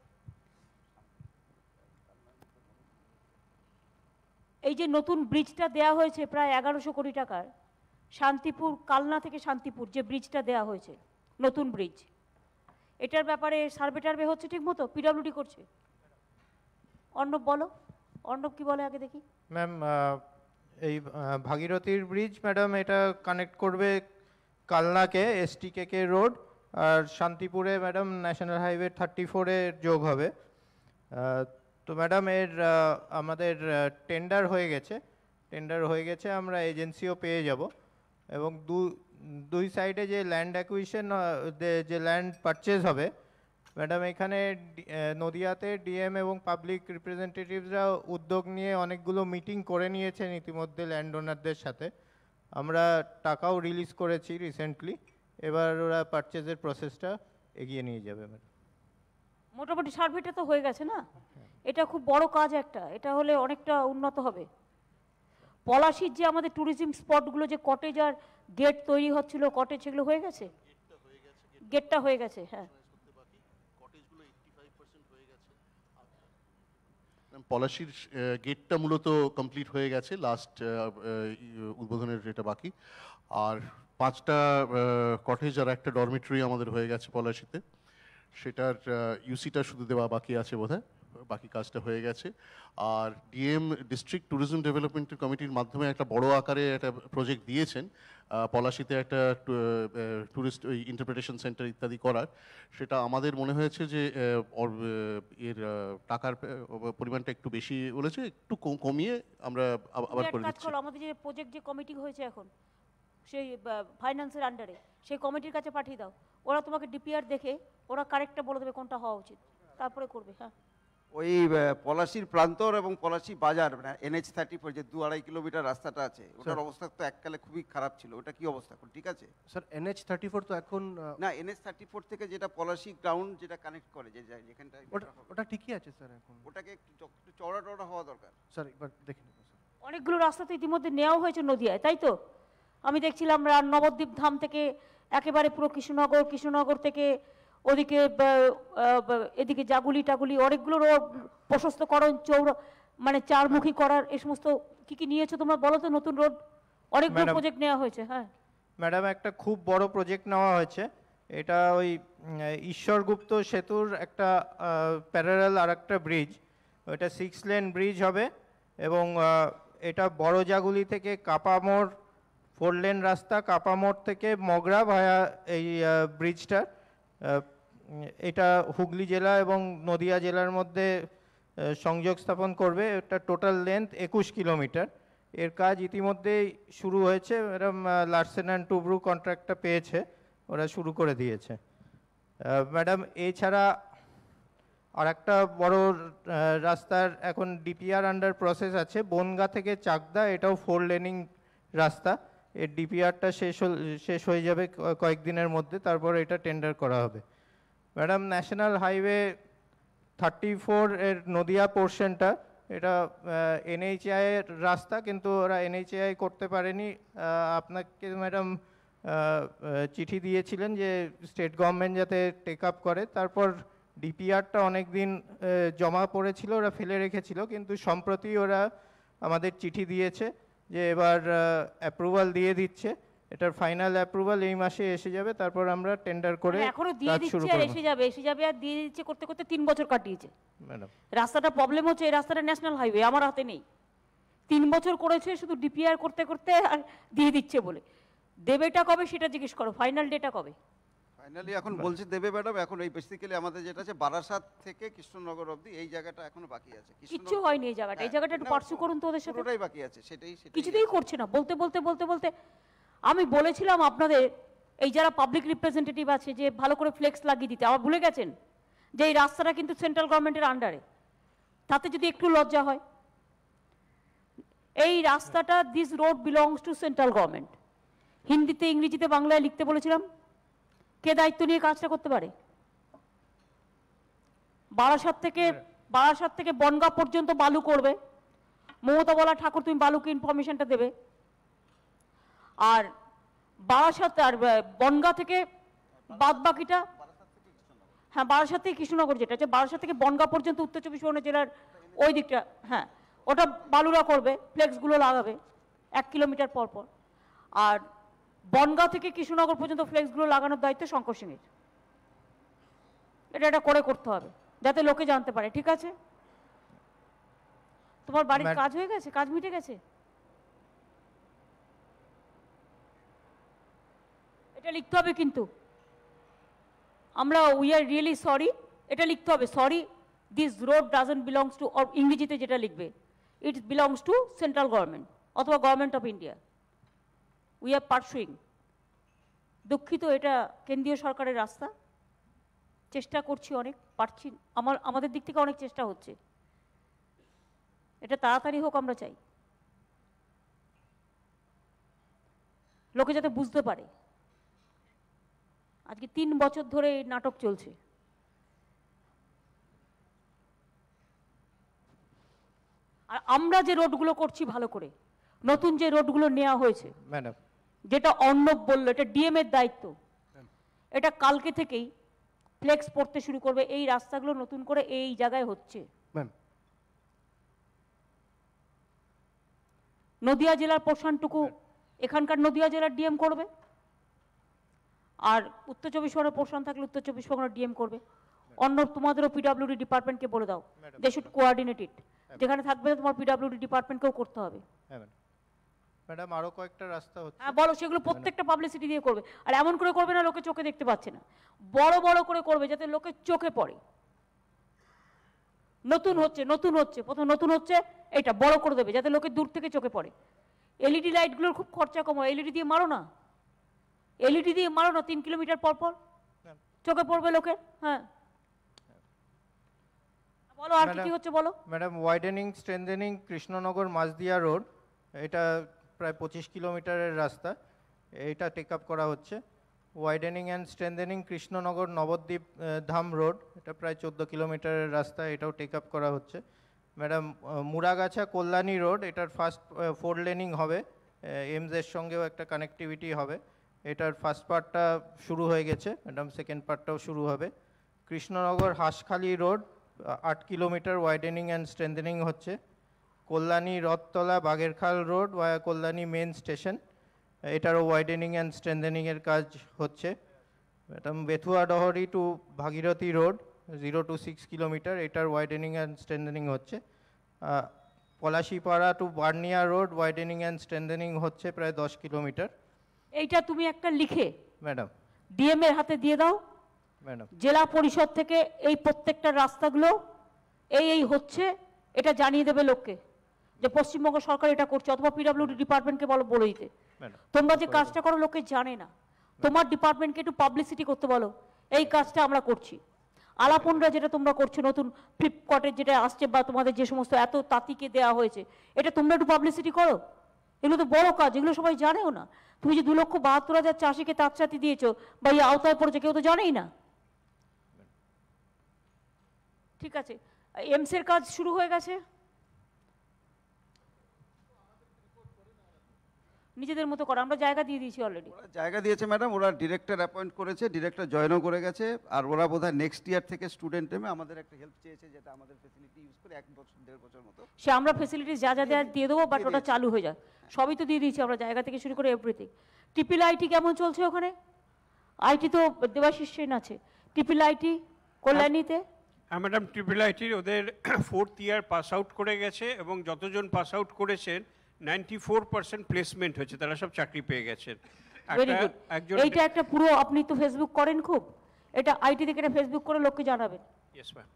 S2: এই যে নতুন ব্রিজটা দেয়া হয়েছে প্রায় এগারোশো কোটি টাকার শান্তিপুর কালনা থেকে শান্তিপুর যে ব্রিজটা দেয়া হয়েছে নতুন ব্রিজ এটার ব্যাপারে সার্ভে টার্ভে হচ্ছে ঠিক মতো পিডাব্লিউডি করছে অর্ণব বলো অর্ণব কি বলে আগে দেখি
S11: ম্যাম এই ভাগীরথীর ব্রিজ ম্যাডাম এটা কানেক্ট করবে কালনাকে এসটিকে কে রোড আর শান্তিপুরে ম্যাডাম ন্যাশনাল হাইওয়ে থার্টি ফোরে যোগ হবে তো ম্যাডাম এর আমাদের টেন্ডার হয়ে গেছে টেন্ডার হয়ে গেছে আমরা এজেন্সিও পেয়ে যাব এবং দু দুই সাইডে যে ল্যান্ড অ্যাকুইশন যে ল্যান্ড পারচেজ হবে ম্যাডাম এখানে নদিয়াতে ডিএম এবং পাবলিক রিপ্রেজেন্টেটিভরা উদ্যোগ নিয়ে অনেকগুলো মিটিং করে নিয়েছেন ইতিমধ্যে ল্যান্ড ওনারদের সাথে আমরা টাকাও রিলিজ করেছি রিসেন্টলি এবার ওরা পারচেজের প্রসেসটা এগিয়ে নিয়ে যাবে ম্যাডাম
S2: মোটামুটি সার্ভেটা তো হয়ে গেছে না এটা খুব বড় কাজ একটা এটা হলে অনেকটা উন্নত হবে পলাশির যে আমাদের ট্যুরিজম স্পটগুলো যে কটেজ আর গেট তৈরি হচ্ছিল কটেজ সেগুলো হয়ে গেছে গেটটা হয়ে গেছে হ্যাঁ
S1: পলাশির গেটটা
S4: মূলত কমপ্লিট হয়ে গেছে আচ্ছা। লাস্ট উদ্বোধনের এটা বাকি আর পাঁচটা কটেজ আর একটা ডরমিটরি আমাদের হয়ে গেছে পলাশিতে সেটার ইউসিটা শুধু দেওয়া বাকি আছে বোধহয় বাকি কাজটা হয়ে গেছে আর ডিএম ডিস্ট্রিক্ট ট্যুরিজম ডেভেলপমেন্ট কমিটির মাধ্যমে একটা বড় আকারে একটা প্রজেক্ট দিয়েছেন পলাশিতে একটা ট্যুরিস্ট ওই ইন্টারপ্রিটেশন সেন্টার ইত্যাদি করার সেটা আমাদের মনে হয়েছে যে এর টাকার পরিমাণটা একটু বেশি বলেছে একটু কমিয়ে আমরা
S1: আবার করে দিচ্ছি
S2: আমাদের যে প্রজেক্ট যে কমিটি হয়েছে এখন সেই ফাইন্যান্সের আন্ডারে সেই কমিটির কাছে পাঠিয়ে দাও ওরা তোমাকে ডিপিআর দেখে ওরা কারেক্টটা বলে দেবে কোনটা হওয়া উচিত তারপরে করবে হ্যাঁ
S3: ওই পলাশির প্রান্তর এবং পলাশি বাজার এনএচ থার্টি ফোর যে দু আড়াই কিলোমিটার রাস্তাটা আছে ওটার অবস্থা তো এককালে খুবই খারাপ ছিল ওটা কি অবস্থা এখন ঠিক আছে
S4: স্যার এনএচ থার্টি ফোর তো এখন না
S3: এনএচ থার্টি ফোর থেকে যেটা পলাশি গ্রাউন্ড যেটা কানেক্ট করে যে যেখানটা ওটা ঠিকই আছে স্যার এখন ওটাকে একটু চওড়া টড়া হওয়া দরকার স্যার একবার
S4: দেখে নেব
S2: অনেকগুলো রাস্তা তো ইতিমধ্যে নেওয়া হয়েছে নদিয়ায় তাই তো আমি দেখছিলাম নবদ্বীপ ধাম থেকে একেবারে পুরো কৃষ্ণনগর কৃষ্ণনগর থেকে ওদিকে এদিকে জাগুলি টাগুলি অনেকগুলো প্রশস্তকরণ চৌর মানে চারমুখী করার এই সমস্ত কি কি নিয়েছো তোমরা বলো তো নতুন রোড অনেকগুলো প্রজেক্ট নেওয়া হয়েছে হ্যাঁ
S11: ম্যাডাম একটা খুব বড় প্রজেক্ট নেওয়া হয়েছে এটা ওই ঈশ্বরগুপ্ত সেতুর একটা প্যারাল আর একটা ব্রিজ ওইটা সিক্স লেন ব্রিজ হবে এবং এটা বড় জাগুলি থেকে কাপামোড় ফোর লেন রাস্তা কাপামোড় থেকে মগরা ভায়া এই ব্রিজটা এটা হুগলি জেলা এবং নদিয়া জেলার মধ্যে সংযোগ স্থাপন করবে এটা টোটাল লেন্থ একুশ কিলোমিটার এর কাজ ইতিমধ্যেই শুরু হয়েছে ম্যাডাম লার্সেন অ্যান্ড টুব্রু কন্ট্রাক্টটা পেয়েছে ওরা শুরু করে দিয়েছে ম্যাডাম এছাড়া আর একটা বড় রাস্তার এখন ডিপিআর আন্ডার প্রসেস আছে বনগা থেকে চাকদা এটাও ফোর লেনিং রাস্তা এর ডিপিআরটা শেষ শেষ হয়ে যাবে কয়েকদিনের মধ্যে তারপর এটা টেন্ডার করা হবে madam national highway thirty four এর নদিয়া পোর্শনটা এটা এনএইচআই এর রাস্তা কিন্তু ওরা এনএইচআই করতে পারেনি আপনাকে ম্যাডাম চিঠি দিয়েছিলেন যে স্টেট গভর্নমেন্ট যাতে টেক আপ করে তারপর ডিপিআরটা অনেক দিন জমা পড়েছিল ওরা ফেলে রেখেছিল কিন্তু সম্প্রতি ওরা আমাদের চিঠি দিয়েছে যে এবার অ্যাপ্রুভাল দিয়ে দিচ্ছে এটার ফাইনাল অ্যাপ্রুভাল এই মাসে এসে যাবে তারপর আমরা টেন্ডার মানে করে এখনো দিয়ে দিচ্ছি আর এসে
S2: যাবে এসে যাবে আর দিয়ে দিচ্ছে করতে করতে তিন বছর কাটিয়েছে ম্যাডাম রাস্তাটা প্রবলেম হচ্ছে এই রাস্তাটা ন্যাশনাল হাইওয়ে আমার হাতে নেই তিন বছর করেছে শুধু ডিপিআর করতে করতে আর দিয়ে দিচ্ছে বলে দেবেটা কবে সেটা জিজ্ঞেস করো ফাইনাল ডেটা কবে
S3: ফাইনালি এখন বলছি দেবে ম্যাডাম এখন এই বেসিক্যালি আমাদের যেটা আছে বারাসাত থেকে কৃষ্ণনগর অবধি এই জায়গাটা এখনো বাকি আছে কিচ্ছু
S2: হয়নি এই জায়গাটা এই হ্যাঁ, জায়গাটা একটু পার্সু করুন তো ওদের সাথে পুরোটাই
S3: বাকি আছে সেটাই
S2: কিছুতেই করছে না বলতে বলতে বলতে বলতে আমি বলেছিলাম আপনাদের এই যারা পাবলিক রিপ্রেজেন্টেটিভ আছে যে ভালো করে ফ্লেক্স লাগিয়ে দিতে আবার ভুলে গেছেন যে এই রাস্তাটা কিন্তু সেন্ট্রাল গভর্নমেন্টের আন্ডারে তাতে যদি একটু লজ্জা হয় এই রাস্তাটা this road belongs to central government হিন্দিতে ইংরেজিতে বাংলায় লিখতে বলেছিলাম কে দায়িত্ব নিয়ে কাজটা করতে পারে বারাসাত থেকে হ্যাঁ। বারাসাত থেকে বনগা পর্যন্ত বালু করবে মমতা বলা ঠাকুর তুমি বালুকে ইনফরমেশনটা দেবে আর বারাসাত আর বনগা থেকে বাদ বাকিটা হ্যাঁ বারাসাত থেকে কৃষ্ণনগর যেটা আছে আচ্ছা, বারাসাত থেকে বনগা পর্যন্ত উত্তর চব্বিশ পরগনা জেলার ওই দিকটা হ্যাঁ ওটা বালুরা করবে ফ্লেক্সগুলো লাগাবে এক কিলোমিটার পর পর আর বনগাঁ থেকে কৃষ্ণনগর পর্যন্ত ফ্লেক্সগুলো লাগানোর দায়িত্ব শঙ্কর সিংয়ের এটা এটা করে করতে হবে যাতে লোকে জানতে পারে ঠিক আছে তোমার বাড়ির কাজ হয়ে গেছে কাজ মিটে গেছে এটা লিখতে হবে কিন্তু আমরা উই আর রিয়েলি সরি এটা লিখতে হবে sorry this road doesn't belongs to ইংরেজিতে যেটা লিখবে it's belongs to central government অথবা government of India we are pursuing দুঃখিত এটা কেন্দ্রীয় সরকারের রাস্তা চেষ্টা করছি অনেক পারছি আমার আমাদের দিক থেকে অনেক চেষ্টা হচ্ছে এটা তাড়াতাড়ি হোক আমরা চাই লোকে যাতে বুঝতে পারে আজকে তিন বছর ধরে এই নাটক চলছে আর আমরা যে রোডগুলো করছি ভালো করে নতুন যে রোডগুলো নেওয়া হয়েছে ম্যাডাম যেটা অর্ণব বললো এটা ডিএম এর দায়িত্ব এটা কালকে থেকেই ফ্লেক্স পড়তে শুরু করবে এই রাস্তাগুলো নতুন করে এই জায়গায় হচ্ছে নদিয়া জেলার পোষণটুকু এখানকার নদিয়া জেলার ডিএম করবে আর উত্তর চব্বিশ পরগনার প্রশ্ন থাকলে উত্তর চব্বিশ পরগনা ডিএম করবে অন্য তোমাদেরও পিডাব্লিউডি ডিপার্টমেন্টকে বলে দাও দে শুড কোঅর্ডিনেটেড যেখানে থাকবে তোমার পিডাব্লিউডি ডিপার্টমেন্টকেও করতে হবে হ্যাঁ, ম্যাডাম আরো কয়েকটা রাস্তা হচ্ছে হ্যাঁ বলো সেগুলো হ্যাঁ, প্রত্যেকটা পাবলিসিটি দিয়ে করবে আর এমন করে করবে না লোকে চোখে দেখতে পাচ্ছে না বড় বড় করে করবে যাতে লোকে চোখে পড়ে নতুন হচ্ছে নতুন হচ্ছে প্রথম নতুন হচ্ছে এটা বড় করে দেবে যাতে লোকে দূর থেকে চোখে পড়ে এলইডি লাইটগুলোর e খুব খরচা কম এলইডি e দিয়ে মারো না এলইডি e দিয়ে মারো না তিন কিলোমিটার পর পর চোখে পড়বে লোকে হ্যাঁ বলো আর কি হচ্ছে বলো
S11: madam widening strengthening Krishnanagar Majdia road এটা প্রায় পঁচিশ কিলোমিটারের রাস্তা এটা টেক আপ করা হচ্ছে widening and strengthening Krishnanagar Nabadwip Dham road এটা প্রায় চোদ্দ কিলোমিটারের রাস্তা এটাও টেক আপ করা হচ্ছে ম্যাডাম মুরাগাছা কল্যাণী রোড এটার ফার্স্ট ফোর লেনিং হবে এমসের সঙ্গেও একটা কানেক্টিভিটি হবে এটার ফার্স্ট পার্টটা শুরু হয়ে গেছে ম্যাডাম সেকেন্ড পার্টটাও শুরু হবে কৃষ্ণনগর হাঁসখালি রোড আট কিলোমিটার ওয়াইডেনিং অ্যান্ড স্ট্রেন্থেনিং হচ্ছে কল্যাণী রথতলা বাগেরখাল রোড ওয়া কল্যাণী মেন স্টেশন এটারও ওয়াইডেনিং অ্যান্ড স্ট্রেন্থেনিংয়ের কাজ হচ্ছে madam Bethua Dahari to Bhagirathi road zero to six kilometre এটার ওয়াইডেনিং অ্যান্ড স্ট্রেন্থেনিং হচ্ছে Palashipara to Barnia road widening and strengthening হচ্ছে প্রায় দশ কিলোমিটার
S2: এইটা তুমি একটা লিখে ম্যাডাম ডিএম এর হাতে দিয়ে দাও ম্যাডাম জেলা পরিষদ থেকে এই প্রত্যেকটা রাস্তাগুলো এই এই হচ্ছে এটা জানিয়ে দেবে লোককে যে পশ্চিমবঙ্গ সরকার এটা করছে অথবা পিডাব্লিউডি ডিপার্টমেন্টকে বলো বলে দিতে তোমরা যে কাজটা করো লোকে জানে না তোমার ডিপার্টমেন্টকে একটু পাবলিসিটি করতে বলো এই কাজটা আমরা করছি আলাপনরা যেটা তোমরা করছো নতুন ফ্লিপকার্টের যেটা আসছে বা তোমাদের যে সমস্ত এত তাঁতিকে দেওয়া হয়েছে এটা তোমরা একটু পাবলিসিটি করো এগুলো তো বড় কাজ এগুলো সবাই জানেও না তুমি যে দু লক্ষ বাহাত্তর হাজার চাষিকে তাপসাতি দিয়েছো বা এই আওতায় পড়েছে কেউ তো জানেই না ঠিক আছে এমসের কাজ শুরু হয়ে গেছে নিজেদের মতো করা আমরা জায়গা দিয়ে দিয়েছি অলরেডি
S3: জায়গা দিয়েছে ম্যাডাম ওরা ডিরেক্টর অ্যাপয়েন্ট করেছে ডিরেক্টর জয়েনও করে গেছে আর ওরা বোধহয় নেক্সট ইয়ার থেকে স্টুডেন্ট টেমে আমাদের একটা হেল্প চেয়েছে যেটা আমাদের ফ্যাসিলিটি ইউজ করে এক বছর দেড় বছর মতো
S2: সে আমরা ফ্যাসিলিটিস যা যা দেওয়া দিয়ে দেবো বাট ওটা চালু হয়ে যাক হ্যাঁ। সবই তো দিয়ে দিয়েছি আমরা জায়গা থেকে শুরু করে এভরিথিং টিপিল আইটি কেমন চলছে ওখানে আইটি তো দেবাশিস সেন আছে টিপিল আইটি কল্যাণীতে
S5: হ্যাঁ ম্যাডাম ট্রিপল আইটির ওদের ফোর্থ ইয়ার পাস আউট করে গেছে এবং যতজন পাস আউট করেছেন নাইনটি প্লেসমেন্ট হয়েছে তারা সব চাকরি পেয়ে গেছেন এইটা একটা
S2: পুরো আপনি তো ফেসবুক করেন খুব এটা আইটি থেকে ফেসবুক করে লোককে জানাবেন ইয়েস ম্যাম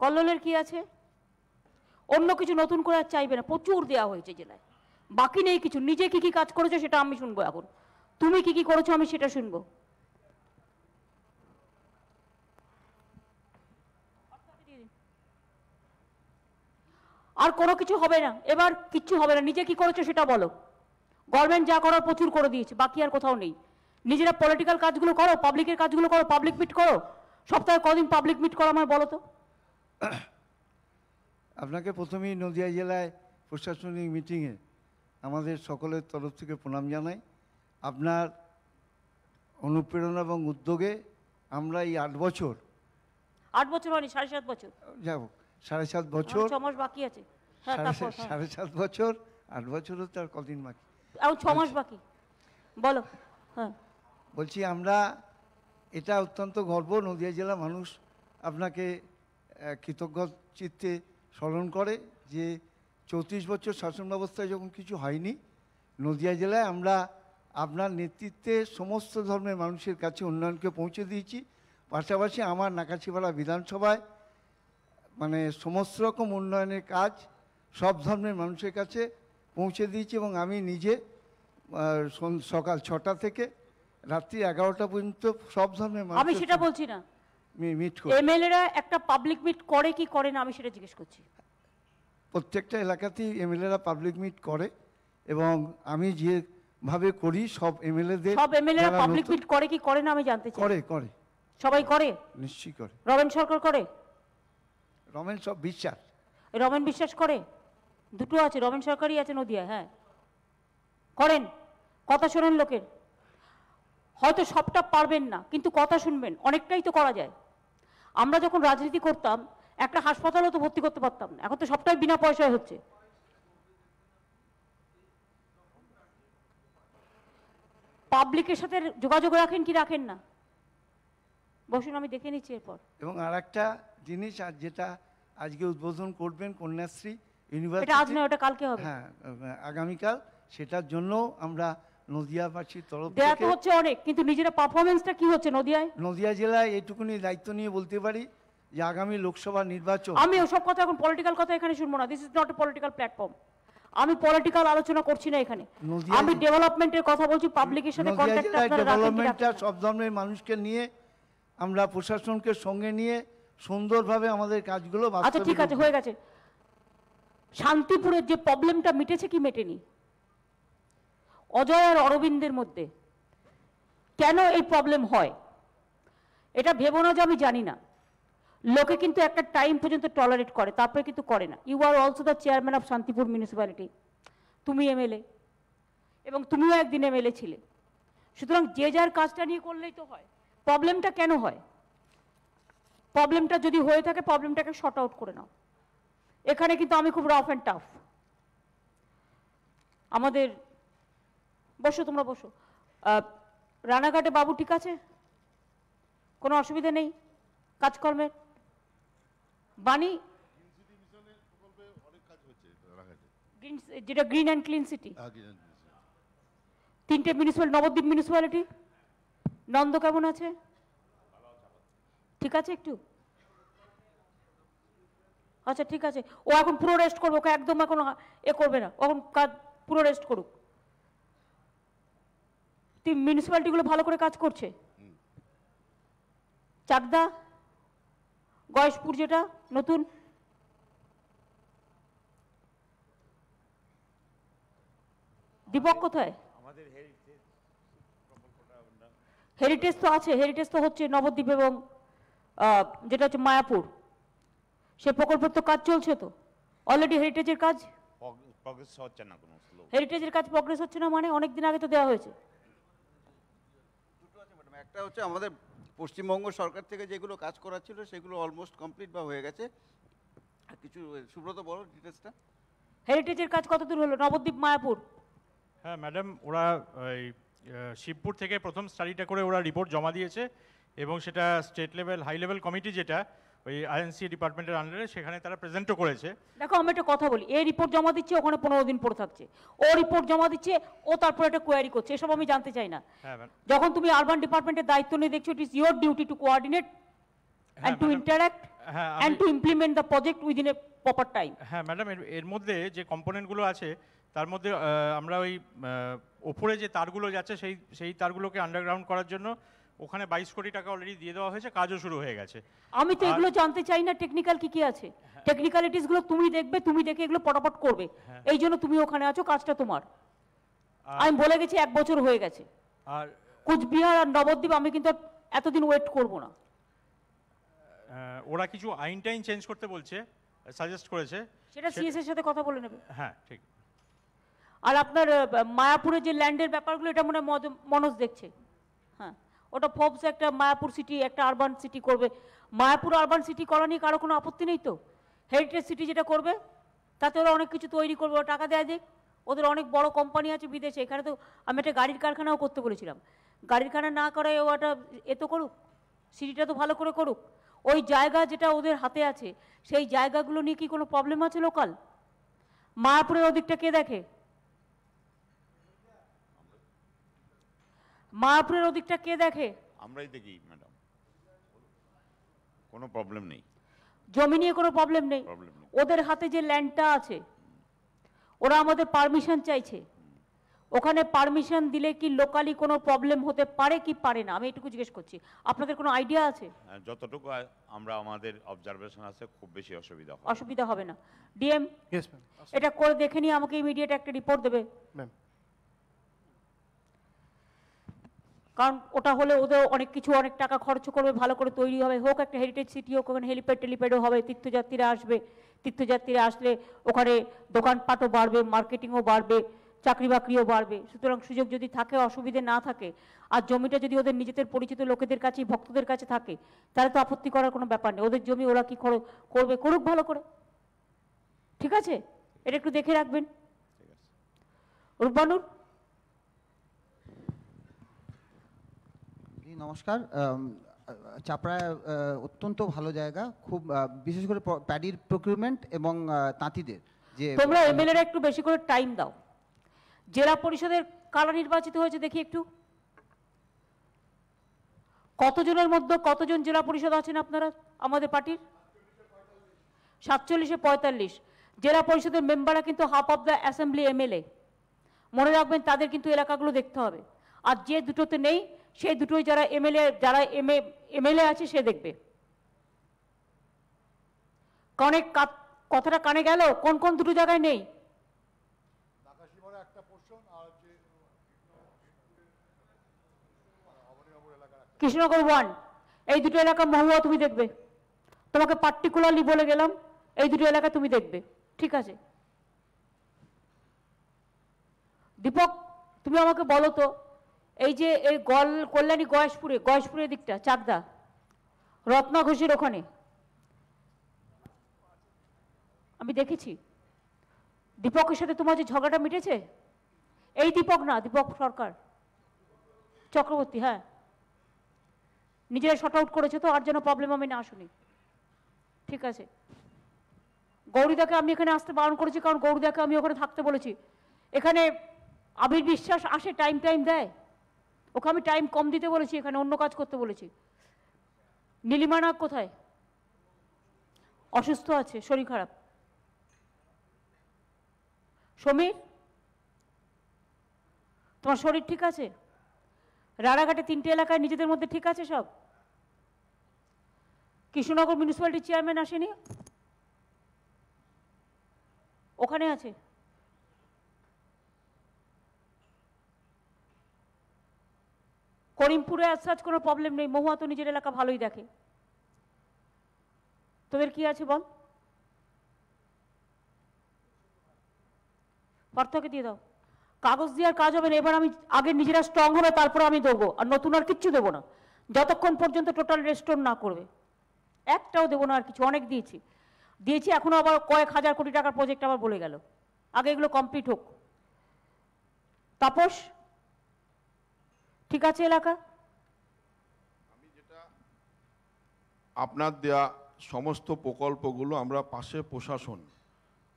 S2: কল্লোলের কি আছে অন্য কিছু নতুন করে আর চাইবে না প্রচুর দেওয়া হয়েছে জেলায় বাকি নেই কিছু নিজে কি কি কাজ করেছো সেটা আমি শুনবো এখন তুমি কি কি করেছো আমি সেটা শুনবো আর কোনো কিছু হবে না এবার কিচ্ছু হবে না নিজে কি করেছে সেটা বলো গভর্নমেন্ট যা করার প্রচুর করে দিয়েছে বাকি আর কোথাও নেই নিজেরা পলিটিক্যাল কাজগুলো করো পাবলিকের কাজগুলো করো পাবলিক মিট করো সপ্তাহে কদিন পাবলিক মিট করো আমার বলো তো
S8: আপনাকে প্রথমেই নদিয়া জেলায় প্রশাসনিক মিটিংয়ে আমাদের সকলের তরফ থেকে প্রণাম জানাই আপনার অনুপ্রেরণা এবং উদ্যোগে আমরা এই আট বছর
S2: আট বছর হয়নি সাড়ে সাত বছর
S8: যাই হোক সাড়ে সাত বছর
S2: বাকি আছে হ্যাঁ, হ্যাঁ। সাড়ে
S8: সাত বছর আট বছরও আর কদিন বাকি মাস বাকি বলো হ্যাঁ বলছি আমরা এটা অত্যন্ত গর্ব নদিয়া জেলা মানুষ আপনাকে কৃতজ্ঞ চিত্তে স্মরণ করে যে চৌত্রিশ বছর শাসন ব্যবস্থায় যখন কিছু হয়নি নদিয়া জেলায় আমরা আপনার নেতৃত্বে সমস্ত ধর্মের মানুষের কাছে উন্নয়নকে পৌঁছে দিয়েছি পাশাপাশি আমার নাকাশিপাড়া বিধানসভায় মানে সমস্ত রকম উন্নয়নের কাজ সব ধর্মের মানুষের কাছে পৌঁছে দিয়েছি এবং আমি নিজে সকাল ছটা থেকে রাত্রি এগারোটা পর্যন্ত সব ধর্মের আমি সেটা বলছি না মিট
S2: এমএলএরা একটা পাবলিক মিট করে কি করে না আমি সেটা জিজ্ঞেস করছি
S8: প্রত্যেকটা এলাকাতেই এমএলএরা পাবলিক মিট করে এবং আমি যেভাবে করি সব এমএলএদের সব এমএলএরা পাবলিক মিট
S2: করে কি করে না আমি জানতে চাই করে করে সবাই করে নিশ্চয়ই করে রবেন সরকার করে রমেন সব বিশ্বাস রমেন বিশ্বাস করে দুটো আছে রমেন সরকারই আছে নদিয়া হ্যাঁ করেন কথা শোনেন লোকের হয়তো সবটা পারবেন না কিন্তু কথা শুনবেন অনেকটাই তো করা যায় আমরা যখন রাজনীতি করতাম একটা হাসপাতালেও তো ভর্তি করতে পারতাম না এখন তো সবটাই বিনা পয়সায় হচ্ছে পাবলিকের সাথে যোগাযোগ রাখেন কি রাখেন না বসুন আমি দেখে নিচ্ছি এরপর
S8: এবং আর একটা জিনিস আর যেটা আজকে উদ্বোধন করবেন কন্যাশ্রী আজ নয় ওটা কালকে হ্যাঁ আগামীকাল সেটার জন্য আমরা নদিয়াবাসীর তরফ থেকে হচ্ছে
S2: অনেক কিন্তু নিজেরা পারফরমেন্সটা কি হচ্ছে নদিয়ায়
S8: নদিয়া জেলায় এটুকুনি দায়িত্ব নিয়ে বলতে পারি যে আগামী লোকসভা নির্বাচন আমি
S2: ওসব কথা এখন পলিটিক্যাল কথা এখানে শুনবো না this is not a political platform আমি পলিটিক্যাল আলোচনা করছি না এখানে আমি ডেভেলপমেন্টের কথা বলছি পাবলিকের সাথে কন্ট্যাক্ট ডেভেলপমেন্টটা
S8: সব ধরনের মানুষকে নিয়ে আমরা প্রশাসনকে
S2: সঙ্গে নিয়ে সুন্দরভাবে আমাদের কাজগুলো আচ্ছা ঠিক আছে হয়ে গেছে শান্তিপুরের যে প্রবলেমটা মিটেছে কি মেটেনি অজয় আর অরবিন্দের মধ্যে কেন এই প্রবলেম হয় এটা ভেবো না যে আমি জানি না লোকে কিন্তু একটা টাইম পর্যন্ত টলারেট করে তারপরে কিন্তু করে না you are also the chairman of Shantipur municipality তুমি এমএলএ এবং তুমিও একদিন এমএলএ ছিলে সুতরাং যে যার কাজটা নিয়ে করলেই তো হয় প্রবলেমটা কেন হয় প্রবলেমটা যদি হয়ে থাকে প্রবলেমটাকে শর্ট আউট করে নাও এখানে কিন্তু আমি খুব রাফ অ্যান্ড টাফ আমাদের বসো তোমরা বসো রানাঘাটে বাবু ঠিক আছে কোনো অসুবিধা নেই কাজকর্মের বাণী যেটা গ্রিন অ্যান্ড ক্লিন সিটি তিনটে মিউনিসিপ্যাল নবদ্বীপ মিউনিসিপ্যালিটি নন্দ কেমন আছে ঠিক আছে একটু আচ্ছা ঠিক আছে ও এখন পুরো রেস্ট করবো ওকে একদম এখন এ করবে না এখন কাজ পুরো রেস্ট করুক তুই মিউনিসিপ্যালিটিগুলো ভালো করে কাজ করছে চাকদা গয়েশপুর যেটা নতুন দীপক কোথায় হেরিটেজ তো আছে হেরিটেজ তো হচ্ছে নবদ্বীপ এবং যেটা হচ্ছে মায়াপুর সে প্রকল্পের তো কাজ চলছে তো অলরেডি হেরিটেজের কাজ
S5: প্রগ্রেস হচ্ছে না কোনো
S3: হেরিটেজের
S2: কাজ প্রগ্রেস হচ্ছে না মানে অনেক দিন আগে তো দেওয়া হয়েছে
S3: একটা হচ্ছে আমাদের পশ্চিমবঙ্গ সরকার থেকে যেগুলো কাজ করা ছিল সেগুলো অলমোস্ট কমপ্লিট বা হয়ে গেছে কিছু সুব্রত বলো ডিটেলসটা
S2: হেরিটেজের কাজ কতদূর হলো নবদ্বীপ মায়াপুর
S3: হ্যাঁ
S12: ম্যাডাম
S2: ওরা
S11: শিবপুর থেকে প্রথম স্টাডিটা করে ওরা রিপোর্ট জমা দিয়েছে এবং সেটা state level high level committee যেটা ওই আইএনসি ডিপার্টমেন্টের আন্ডারে সেখানে তারা প্রেজেন্টও করেছে
S2: দেখো আমি একটা কথা বলি এই রিপোর্ট জমা দিচ্ছে ওখানে পনেরো দিন পড়ে থাকছে ও রিপোর্ট জমা দিচ্ছে ও তারপর একটা কোয়ারি করছে এসব আমি জানতে চাই না হ্যাঁ, যখন তুমি আরবান ডিপার্টমেন্টের দায়িত্ব নিয়ে দেখছো it is your duty to coordinate and to interact and to implement the project within a proper time
S11: হ্যাঁ ম্যাডাম হ্যাঁ, এর মধ্যে যে কম্পোনেন্টগুলো আছে তার মধ্যে আমরা ওই ওপরে যে তারগুলো যাচ্ছে সেই সেই তারগুলোকে আন্ডারগ্রাউন্ড করার জন্য ওখানে বাইশ কোটি টাকা অলরেডি দিয়ে দেওয়া হয়েছে কাজও শুরু হয়ে গেছে
S2: আমি তো এগুলো জানতে চাই না টেকনিক্যাল কি কি আছে টেকনিক্যালিটিসগুলো তুমি দেখবে তুমি দেখে এগুলো পটাপট করবে হ্যাঁ। এই জন্য তুমি ওখানে আছো কাজটা তোমার আমি বলে গেছি এক বছর হয়ে গেছে আর কুচবিহার আর নবদ্বীপ আমি কিন্তু এতদিন ওয়েট করব না
S12: ওরা কিছু আইন টাইন চেঞ্জ করতে বলছে সাজেস্ট করেছে সেটা সিএস এর
S2: সাথে কথা বলে নেবে হ্যাঁ ঠিক আর আপনার মায়াপুরে যে ল্যান্ডের ব্যাপারগুলো এটা মনে হয় মনোজ দেখছে হ্যাঁ ওটা ফোবস একটা মায়াপুর সিটি একটা আরবান সিটি করবে মায়াপুর আরবান সিটি করা নিয়ে কারো কোনো আপত্তি নেই তো হেরিটেজ সিটি যেটা করবে তাতে ওরা অনেক কিছু তৈরি করবে ওরা টাকা দেয়া দেখ ওদের অনেক বড় কোম্পানি আছে বিদেশে এখানে তো আমি একটা গাড়ির কারখানাও করতে বলেছিলাম গাড়ির কারখানা না করে ও একটা এ তো করুক সিটিটা তো ভালো করে করুক ওই জায়গা যেটা ওদের হাতে আছে সেই জায়গাগুলো নিয়ে কি কোনো প্রবলেম আছে লোকাল মায়াপুরের ওদিকটা কে দেখে মায়াপুরের ওদিকটা কে দেখে
S5: আমরাই দেখি ম্যাডাম
S13: কোনো প্রবলেম নেই
S2: জমি নিয়ে কোনো প্রবলেম নেই ওদের হাতে যে ল্যান্ডটা আছে ওরা আমাদের পারমিশন চাইছে ওখানে পারমিশন দিলে কি লোকালি কোনো প্রবলেম হতে পারে কি পারে না আমি এটুকু জিজ্ঞেস করছি আপনাদের কোনো আইডিয়া আছে
S12: হ্যাঁ, যতটুকু আমরা আমাদের অবজারভেশন আছে খুব বেশি অসুবিধা
S2: অসুবিধা হবে না ডিএম এটা করে দেখে নিয়ে আমাকে ইমিডিয়েট একটা রিপোর্ট দেবে ম্যাম কারণ ওটা হলে ওদের অনেক কিছু অনেক টাকা খরচ করবে ভালো করে তৈরি হবে হোক একটা হেরিটেজ সিটি হোক ওখানে হেলিপ্যাড টেলিপ্যাডও হবে তীর্থযাত্রীরা আসবে তীর্থযাত্রীরা আসলে ওখানে দোকানপাটও বাড়বে মার্কেটিংও বাড়বে চাকরি বাকরিও বাড়বে সুতরাং সুযোগ যদি থাকে অসুবিধে না থাকে আর জমিটা যদি ওদের নিজেদের পরিচিত লোকেদের কাছে ভক্তদের কাছে থাকে তাহলে তো আপত্তি করার কোনো ব্যাপার নেই ওদের জমি ওরা কি করবে করুক ভালো করে ঠিক আছে এটা একটু দেখে রাখবেন রূপবানুর
S3: নমস্কার চাপড়া অত্যন্ত ভালো জায়গা খুব বিশেষ করে প্যাডির প্রকিউরমেন্ট এবং তাঁতিদের যে তোমরা এমএলএরা
S2: একটু বেশি করে টাইম দাও জেলা পরিষদের কারা নির্বাচিত হয়েছে দেখি একটু কতজনের মধ্যে কতজন জেলা পরিষদ আছেন আপনারা আমাদের পার্টির সাতচল্লিশে পঁয়তাল্লিশ জেলা পরিষদের মেম্বাররা কিন্তু half of the assembly MLA মনে রাখবেন তাদের কিন্তু এলাকাগুলো দেখতে হবে আর যে দুটোতে নেই সে দুটোই যারা এমএলএ যারা এম এমএলএ আছে সে দেখবে কানে কথাটা কানে গেল কোন কোন দুটো জায়গায় নেই কৃষ্ণনগর ওয়ান এই দুটো এলাকা মহুয়া তুমি দেখবে তোমাকে পার্টিকুলারলি বলে গেলাম এই দুটো এলাকা তুমি দেখবে ঠিক আছে দীপক তুমি আমাকে বলো তো এই যে এই গল কল্যাণী গয়েশপুরে গয়েশপুরের দিকটা চাকদা রত্না ঘোষের ওখানে আমি দেখেছি দীপকের সাথে তোমার যে ঝগড়াটা মিটেছে এই দীপক না দীপক সরকার চক্রবর্তী হ্যাঁ নিজেরা শর্ট আউট করেছে তো আর যেন প্রবলেম আমি না শুনি ঠিক আছে গৌরীদাকে আমি এখানে আসতে বারণ করেছি কারণ গৌরীদাকে আমি ওখানে থাকতে বলেছি এখানে আবির বিশ্বাস আসে টাইম টাইম দেয় ওকে আমি টাইম কম দিতে বলেছি এখানে অন্য কাজ করতে বলেছি নীলিমা নাগ কোথায় অসুস্থ আছে শরীর খারাপ সমীর তোমার শরীর ঠিক আছে রাড়াঘাটে তিনটে এলাকায় নিজেদের মধ্যে ঠিক আছে সব কৃষ্ণনগর মিউনিসিপ্যালিটির চেয়ারম্যান আসেনি ওখানে আছে করিমপুরে আজ কোনো প্রবলেম নেই মহুয়া তো নিজের এলাকা ভালোই দেখে তোদের কি আছে বল পার্থকে দিয়ে দাও কাগজ দেওয়ার কাজ হবে না এবার আমি আগে নিজেরা স্ট্রং হবে তারপর আমি দেবো আর নতুন আর কিচ্ছু দেবো না যতক্ষণ পর্যন্ত টোটাল রেস্টোর না করবে একটাও দেবো না আর কিছু অনেক দিয়েছি দিয়েছি এখনও আবার কয়েক হাজার কোটি টাকার প্রজেক্ট আবার বলে গেল আগে এগুলো কমপ্লিট হোক তাপস ঠিক আছে এলাকা আমি
S5: যেটা আপনার দেয়া সমস্ত প্রকল্পগুলো আমরা পাশে প্রশাসন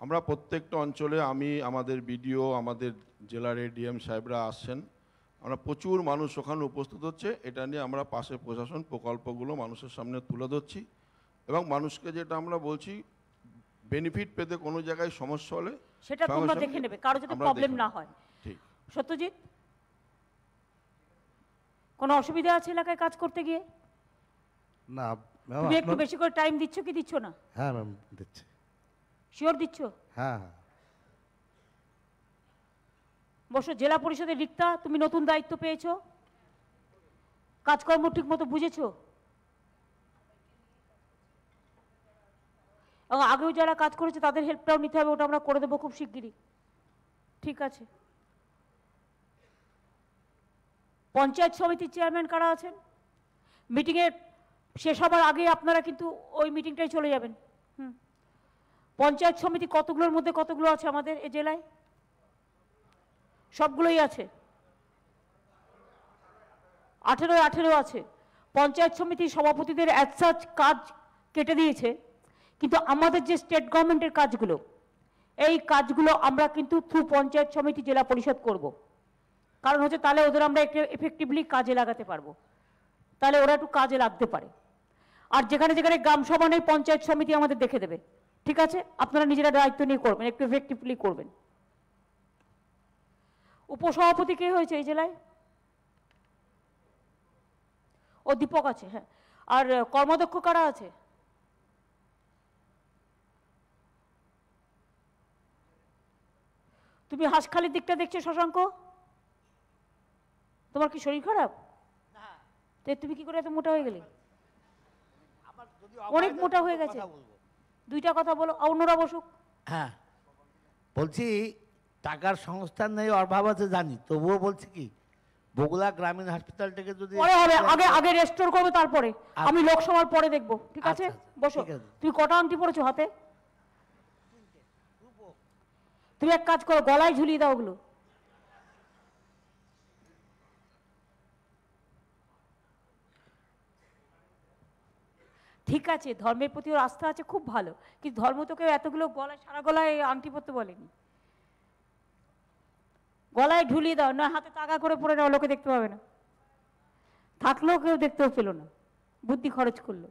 S5: আমরা প্রত্যেকটা অঞ্চলে আমি আমাদের বিডিও আমাদের জেলার ডিএম সাহেবরা আসছেন আমরা প্রচুর মানুষ ওখানে উপস্থিত হচ্ছে এটা নিয়ে আমরা পাশে প্রশাসন প্রকল্পগুলো মানুষের সামনে তুলে ধরছি
S12: এবং মানুষকে যেটা আমরা বলছি বেনিফিট পেতে কোনো জায়গায় সমস্যা হলে
S2: সেটা দেখে নেবে কারো যদি প্রবলেম না হয় ঠিক সত্যজিৎ কোনো অসুবিধা আছে এলাকায় কাজ করতে গিয়ে
S3: না
S4: ম্যাম তুমি
S2: একটু বেশি করে টাইম দিচ্ছ কি দিচ্ছ না
S4: হ্যাঁ ম্যাম দিচ্ছি শিওর দিচ্ছ হ্যাঁ হ্যাঁ
S2: বসো জেলা পরিষদের রিক্তা তুমি নতুন দায়িত্ব পেয়েছ কাজকর্ম ঠিক মতো বুঝেছ এবং আগেও যারা কাজ করেছে তাদের হেল্পটাও নিতে হবে ওটা আমরা করে দেবো খুব শিগগিরই ঠিক আছে পঞ্চায়েত সমিতির চেয়ারম্যান কারা আছেন মিটিংয়ে শেষ হবার আগে আপনারা কিন্তু ওই মিটিংটাই চলে যাবেন হুম পঞ্চায়েত সমিতি কতগুলোর মধ্যে কতগুলো আছে আমাদের এ জেলায় সবগুলোই আছে আঠেরোয় আঠেরো আছে পঞ্চায়েত সমিতির সভাপতিদের অ্যাসাচ কাজ কেটে দিয়েছে কিন্তু আমাদের যে স্টেট গভর্নমেন্টের কাজগুলো এই কাজগুলো আমরা কিন্তু থ্রু পঞ্চায়েত সমিতি জেলা পরিষদ করবো কারণ হচ্ছে তাহলে ওদের আমরা একটু এফেক্টিভলি কাজে লাগাতে পারবো তাহলে ওরা একটু কাজে লাগতে পারে আর যেখানে যেখানে গ্রাম সভা নেই পঞ্চায়েত সমিতি আমাদের দেখে দেবে ঠিক আছে আপনারা নিজেরা দায়িত্ব নিয়ে করবেন একটু এফেক্টিভলি করবেন উপসভাপতি কে হয়েছে এই জেলায় ও দীপক আছে হ্যাঁ আর কর্মদক্ষ কারা আছে তুমি হাঁসখালির দিকটা দেখছো শশাঙ্ক তোমার কি শরীর খারাপ তো তুমি কি করে এত মোটা হয়ে গেলে অনেক মোটা হয়ে গেছে দুইটা কথা বলো অন্যরা বসুক
S6: হ্যাঁ
S8: বলছি টাকার সংস্থান নেই অভাব আছে জানি তবুও বলছি কি বগুলা গ্রামীণ হসপিটাল
S6: থেকে যদি হবে আগে আগে রেস্টোর করবে তারপরে আচ্ছা। আমি লোকসভার
S2: পরে দেখব ঠিক আছে আচ্ছা, আচ্ছা, বসো তুমি কটা আংটি পরেছো হাতে তুমি এক কাজ করো গলায় ঝুলিয়ে দাও ওগুলো ঠিক আছে ধর্মের প্রতি ওর আস্থা আছে খুব ভালো কিন্তু ধর্ম তো কেউ এতগুলো গলায় সারা গলায় আংটি পরতে বলেনি গলায় ঢুলিয়ে দাও নয় হাতে তাগা করে পরে নেওয়া লোকে দেখতে পাবে না থাকলেও কেউ দেখতেও পেল না বুদ্ধি খরচ করলো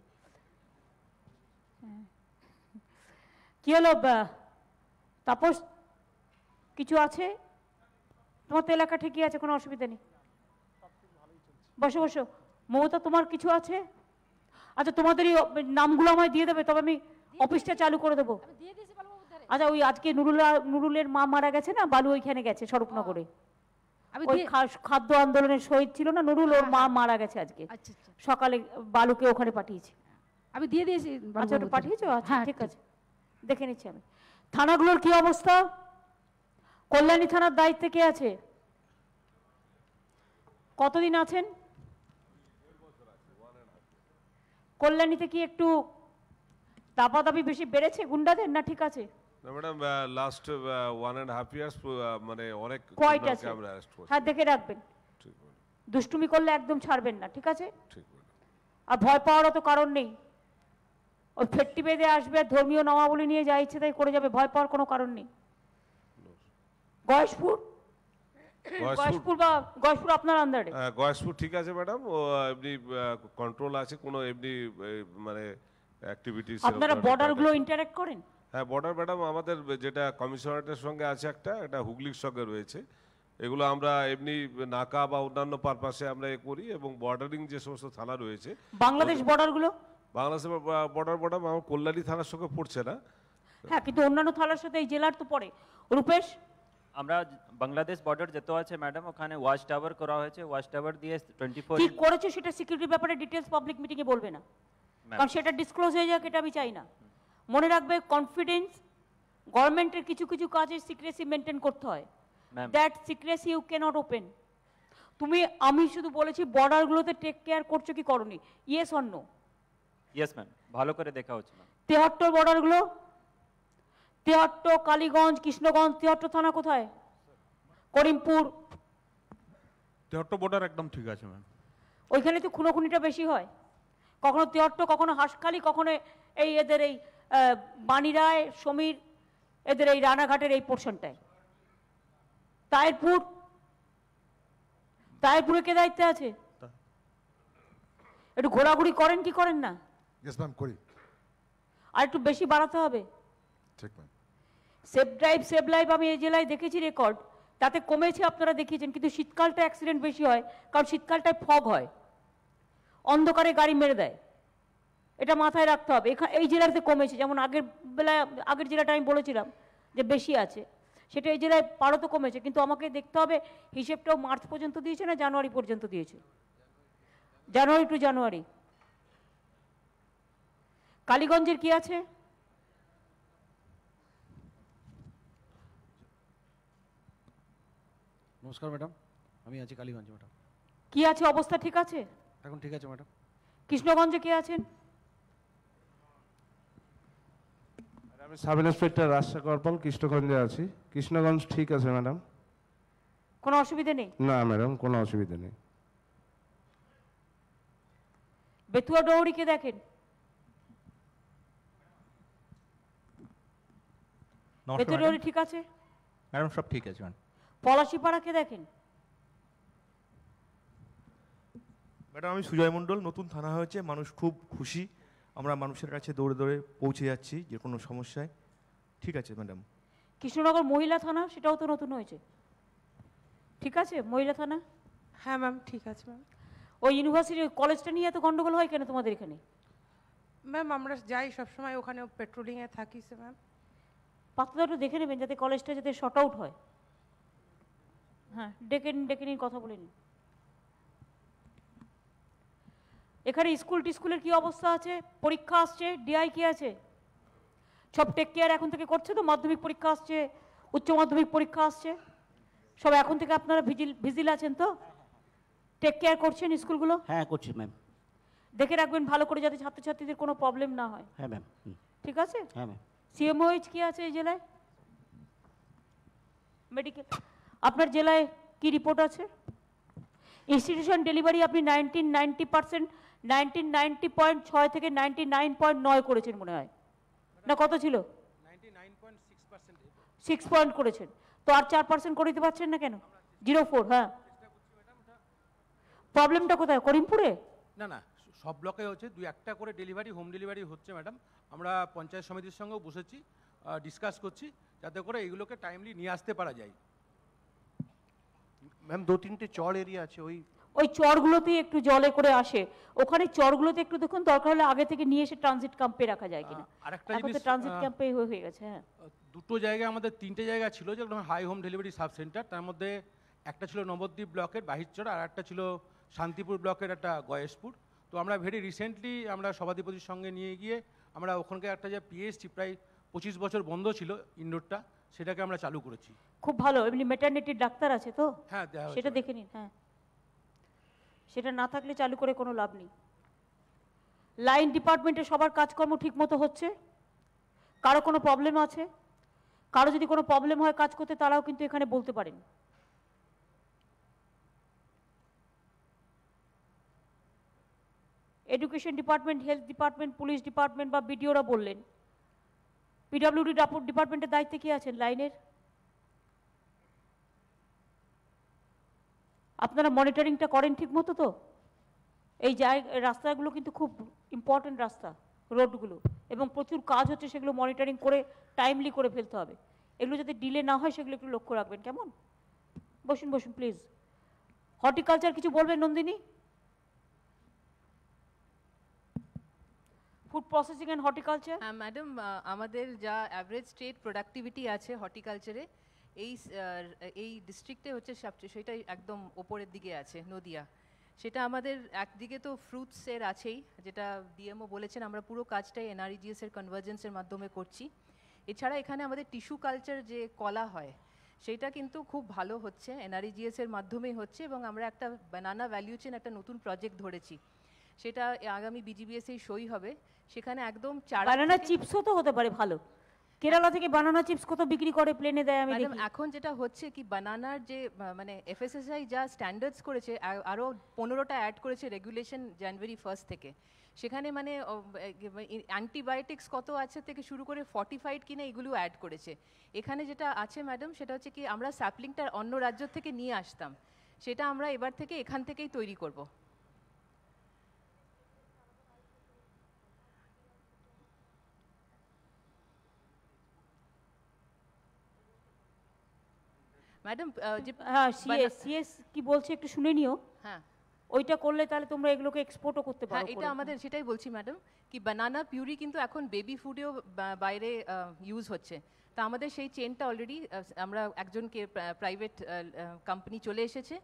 S2: কি হলো তাপস কিছু আছে তোমার তো এলাকা ঠিকই আছে কোনো অসুবিধা নেই বসো বসো মমতা তোমার কিছু আছে আচ্ছা তোমাদের এই নামগুলো আমায় দিয়ে দেবে তবে আমি অফিসটা চালু করে দেবো আচ্ছা ওই আজকে নুরুলা নুরুলের মা মারা গেছে না বালু ওইখানে গেছে স্বরূপনগরে ওই খাদ্য আন্দোলনের শহীদ ছিল না নুরুল ওর মা মারা গেছে আজকে আচ্ছা, আচ্ছা। সকালে বালুকে ওখানে পাঠিয়েছি আমি দিয়ে দিয়েছি আচ্ছা ওটা পাঠিয়েছো আচ্ছা হ্যাঁ, ঠিক আছে দেখে নিচ্ছি আমি থানাগুলোর কি অবস্থা কল্যাণী থানার দায়িত্বে কে আছে কতদিন আছেন কল্যাণীতে কি একটু দাপাদাপি বেশি বেড়েছে গুন্ডাদের না ঠিক আছে
S12: লাস্ট ওয়ান ইয়ার্স মানে অনেক আছে হ্যাঁ
S2: দেখে রাখবেন দুষ্টুমি করলে একদম ছাড়বেন না ঠিক আছে আর ভয় কারণ নেই বেঁধে আসবে ধর্মীয় নামাবলী নিয়ে যা ইচ্ছে তাই করে যাবে ভয় পাওয়ার কোনো কারণ নেই গয়েশপুর
S6: হ্যাঁ,
S12: ঠিক আছে ম্যাডাম এমনি কন্ট্রোল আছে কোনো এমনি মানে করেন হ্যাঁ বর্ডার ম্যাডাম আমাদের যেটা কমিশনারেটের সঙ্গে আছে একটা হুগলির সঙ্গে রয়েছে এগুলো আমরা এমনি নাকা বা অন্যান্য পারপাসে আমরা এ করি এবং বর্ডারিং যে সমস্ত থানা রয়েছে
S2: বাংলাদেশ গুলো
S12: বাংলাদেশের বর্ডার বর্ডার আমার কল্যাণী থানার সঙ্গে পড়ছে না
S2: হ্যাঁ কিন্তু অন্যান্য থানার সাথে এই জেলার তো পড়ে রূপেশ
S3: আমরা বাংলাদেশ বর্ডার যেতে আছে ম্যাডাম ওখানে ওয়াচ টাওয়ার করা হয়েছে ওয়াচ টাওয়ার দিয়ে 24 ঠিক
S2: করেছে সেটা সিকিউরিটি ব্যাপারে ডিটেইলস পাবলিক মিটিং এ বলবে না কারণ সেটা ডিসক্লোজ হয়ে যাক এটা আমি চাই না মনে রাখবে কনফিডেন্স গভর্নমেন্টের কিছু কিছু কাজে সিক্রেসি মেনটেন করতে হয় that secrecy you cannot open তুমি আমি শুধু বলেছি বর্ডারগুলোতে টেক কেয়ার করছো কি করনি yes or no
S7: yes ma'am
S3: ভালো করে দেখা
S2: হচ্ছে তেহাত্তর বর্ডারগুলো তিয়াত্তর কালীগঞ্জ কৃষ্ণগঞ্জ তিয়াত্তর থানা কোথায় করিমপুর
S12: তেহট্ট বর্ডার একদম ঠিক আছে ম্যাম
S2: ওইখানে তো খুনোখুনিটা বেশি হয় কখনো তেহট্ট কখনো হাসখালি কখনো এই এদের এই বাণীরায় সমীর এদের এই রানাঘাটের এই পোর্শনটায় তায়েরপুর তায়েরপুরে কে দায়িত্বে আছে একটু ঘোরাঘুরি করেন কি করেন না আর একটু বেশি বাড়াতে হবে ঠিক ma'am safe drive safe live আমি এই জেলায় দেখেছি রেকর্ড তাতে কমেছে আপনারা দেখিয়েছেন কিন্তু শীতকালটা অ্যাক্সিডেন্ট বেশি হয় কারণ শীতকালটায় ফগ হয় অন্ধকারে গাড়ি মেরে দেয় এটা মাথায় রাখতে হবে এখানে এই জেলাতে কমেছে যেমন আগের বেলায় আগের জেলাটা আমি বলেছিলাম যে বেশি আছে সেটা এই জেলায় পারো তো কমেছে কিন্তু আমাকে দেখতে হবে হিসেবটাও মার্চ পর্যন্ত দিয়েছে না জানুয়ারি পর্যন্ত দিয়েছে জানুয়ারি টু জানুয়ারি কালীগঞ্জের কি আছে
S4: নমস্কার ম্যাডাম আমি আছি কালীগঞ্জ ম্যাডাম
S2: কি আছে অবস্থা ঠিক আছে
S4: এখন ঠিক আছে ম্যাডাম
S2: কৃষ্ণগঞ্জে কে আছেন আমি
S5: সাব ইন্সপেক্টর রাজশাহ কৃষ্ণগঞ্জে আছি কৃষ্ণগঞ্জ ঠিক আছে ম্যাডাম
S2: কোনো অসুবিধে নেই
S5: না ম্যাডাম কোনো অসুবিধে নেই
S2: বেতুয়া কে দেখেন বেতুয়া ডৌড়ি ঠিক আছে
S11: ম্যাডাম সব ঠিক আছে ম্যাডাম
S2: পলাশিপাড়াকে দেখেন
S4: ম্যাডাম আমি সুজয় মণ্ডল নতুন থানা হয়েছে মানুষ খুব খুশি আমরা মানুষের কাছে দৌড়ে দৌড়ে পৌঁছে যাচ্ছি যে কোনো সমস্যায় ঠিক আছে ম্যাডাম
S2: কৃষ্ণনগর মহিলা থানা সেটাও তো নতুন হয়েছে ঠিক আছে মহিলা থানা হ্যাঁ ম্যাম ঠিক আছে ম্যাম ওই ইউনিভার্সিটি কলেজটা নিয়ে এত গন্ডগোল হয় কেন তোমাদের এখানে ম্যাম আমরা যাই সবসময় ওখানে পেট্রোলিংয়ে থাকি ম্যাম পাত্রটা একটু দেখে নেবেন যাতে কলেজটা যাতে শর্ট আউট হয় হ্যাঁ ডেকে ডেকে নিন কথা বলে নিন এখানে স্কুল টিস্কুলের কি অবস্থা আছে পরীক্ষা আসছে ডিআই কি আছে সব টেক কেয়ার এখন থেকে করছে তো মাধ্যমিক পরীক্ষা আসছে উচ্চ মাধ্যমিক পরীক্ষা আসছে সব এখন থেকে আপনারা ভিজিল ভিজিল আছেন তো টেক কেয়ার করছেন স্কুলগুলো হ্যাঁ করছি ম্যাম দেখে রাখবেন ভালো করে যাতে ছাত্রছাত্রীদের কোনো প্রবলেম না হয় হ্যাঁ ম্যাম ঠিক আছে হ্যাঁ ম্যাম সিএমওএইচ কি আছে এই জেলায় মেডিকেল আপনার জেলায় কি রিপোর্ট আছে ইনস্টিটিউশন ডেলিভারি আপনি nineteen ninety percent nineteen ninety point ছয় থেকে নাইনটি নাইন পয়েন্ট নয় করেছেন মনে হয় না কত ছিল সিক্স পয়েন্ট করেছেন তো আর চার পার্সেন্ট করে দিতে পারছেন না কেন জিরো ফোর হ্যাঁ প্রবলেমটা কোথায় করিমপুরে
S12: না না সব ব্লকে হচ্ছে দুই একটা করে ডেলিভারি হোম ডেলিভারি হচ্ছে ম্যাডাম আমরা পঞ্চায়েত সমিতির সঙ্গেও বসেছি ডিসকাস করছি যাতে করে এগুলোকে টাইমলি
S4: নিয়ে আসতে পারা যায় ম্যাম দু তিনটে চর এরিয়া আছে ওই
S2: ওই চরগুলোতেই একটু জলে করে আসে ওখানে চরগুলোতে একটু দেখুন দরকার হলে আগে থেকে নিয়ে এসে ট্রানজিট ক্যাম্পে রাখা যায় কিনা
S12: আরেকটা জিনিস, ট্রানজিট ক্যাম্পে
S2: হয়ে গেছে হ্যাঁ
S12: দুটো জায়গায় আমাদের তিনটে জায়গা ছিল যেগুলো high home delivery sub centre তার মধ্যে একটা ছিল নবদ্বীপ ব্লকের বাহিরচড়া আর একটা ছিল শান্তিপুর ব্লকের একটা গয়েশপুর তো আমরা ভেরি রিসেন্টলি আমরা সভাধিপতির সঙ্গে নিয়ে গিয়ে আমরা ওখানকার একটা যে পিএসটি প্রায় পঁচিশ বছর বন্ধ ছিল ইন্ডোরটা সেটাকে আমরা চালু করেছি
S2: খুব ভালো এমনি ম্যাটারনিটির ডাক্তার আছে তো হ্যাঁ সেটা দেখে নিন হ্যাঁ সেটা না থাকলে চালু করে কোনো লাভ নেই লাইন ডিপার্টমেন্টে সবার কাজকর্ম ঠিকমতো হচ্ছে কারো কোনো প্রবলেম আছে কারো যদি কোনো প্রবলেম হয় কাজ করতে তারাও কিন্তু এখানে বলতে পারেন education department health department police department বা বিডিওরা বললেন পিডাব্লিউডি ডিপার্টমেন্টের দায়িত্বে কি আছেন লাইনের আপনারা মনিটরিংটা করেন ঠিক মতো তো এই জায়গা রাস্তাগুলো কিন্তু খুব ইম্পর্টেন্ট রাস্তা রোডগুলো এবং প্রচুর কাজ হচ্ছে সেগুলো মনিটরিং করে টাইমলি করে ফেলতে হবে এগুলো যাতে ডিলে না হয় সেগুলো একটু লক্ষ্য রাখবেন কেমন বসুন বসুন প্লিজ হর্টিকালচার কিছু বলবেন Nandini
S14: food processing and horticulture হ্যাঁ ম্যাডাম আমাদের যা অ্যাভারেজ স্টেট প্রোডাক্টিভিটি আছে হর্টিকালচারে এই uh, এই ডিস্ট্রিক্টে হচ্ছে সবচেয়ে সেটাই একদম ওপরের দিকে আছে নদিয়া সেটা আমাদের একদিকে তো ফ্রুটসের আছেই যেটা ডিএমও বলেছেন আমরা পুরো কাজটাই এনআরইজিএস এর কনভার্জেন্সের মাধ্যমে করছি এছাড়া এখানে আমাদের টিস্যু কালচার যে কলা হয় সেটা কিন্তু খুব ভালো হচ্ছে এনআরইজিএস এর মাধ্যমেই হচ্ছে এবং আমরা একটা নানা ভ্যালিউ চেন একটা নতুন প্রজেক্ট ধরেছি সেটা আগামী বিজিবিএসেই সই হবে সেখানে একদম বানানা
S2: চিপসও তো হতে পারে ভালো কেরালা থেকে বানানা চিপস কত বিক্রি করে প্লেনে দেয় আমি
S14: এখন যেটা হচ্ছে কি বানানার যে মানে এফএসএসআই যা স্ট্যান্ডার্ডস করেছে আরও পনেরোটা অ্যাড করেছে রেগুলেশন জানুয়ারি ফার্স্ট থেকে সেখানে মানে অ্যান্টিবায়োটিক্স কত আছে থেকে শুরু করে ফর্টিফাইড কিনা এগুলো অ্যাড করেছে এখানে যেটা আছে ম্যাডাম সেটা হচ্ছে কি আমরা স্যাপলিংটা অন্য রাজ্য থেকে নিয়ে আসতাম সেটা আমরা এবার থেকে এখান থেকেই তৈরি করব
S2: ম্যাডাম সিএস সিএস কি বলছে একটু শুনে নিও
S6: হ্যাঁ
S14: ওইটা করলে তাহলে তোমরা এগুলোকে এক্সপোর্টও করতে পারো হ্যাঁ, এটা আমাদের সেটাই বলছি ম্যাডাম কি বানানা পিউরি কিন্তু এখন বেবি ফুডেও বাইরে ইউজ uh, হচ্ছে তা আমাদের সেই চেনটা অলরেডি uh, আমরা একজনকে প্রাইভেট কোম্পানি uh, চলে এসেছে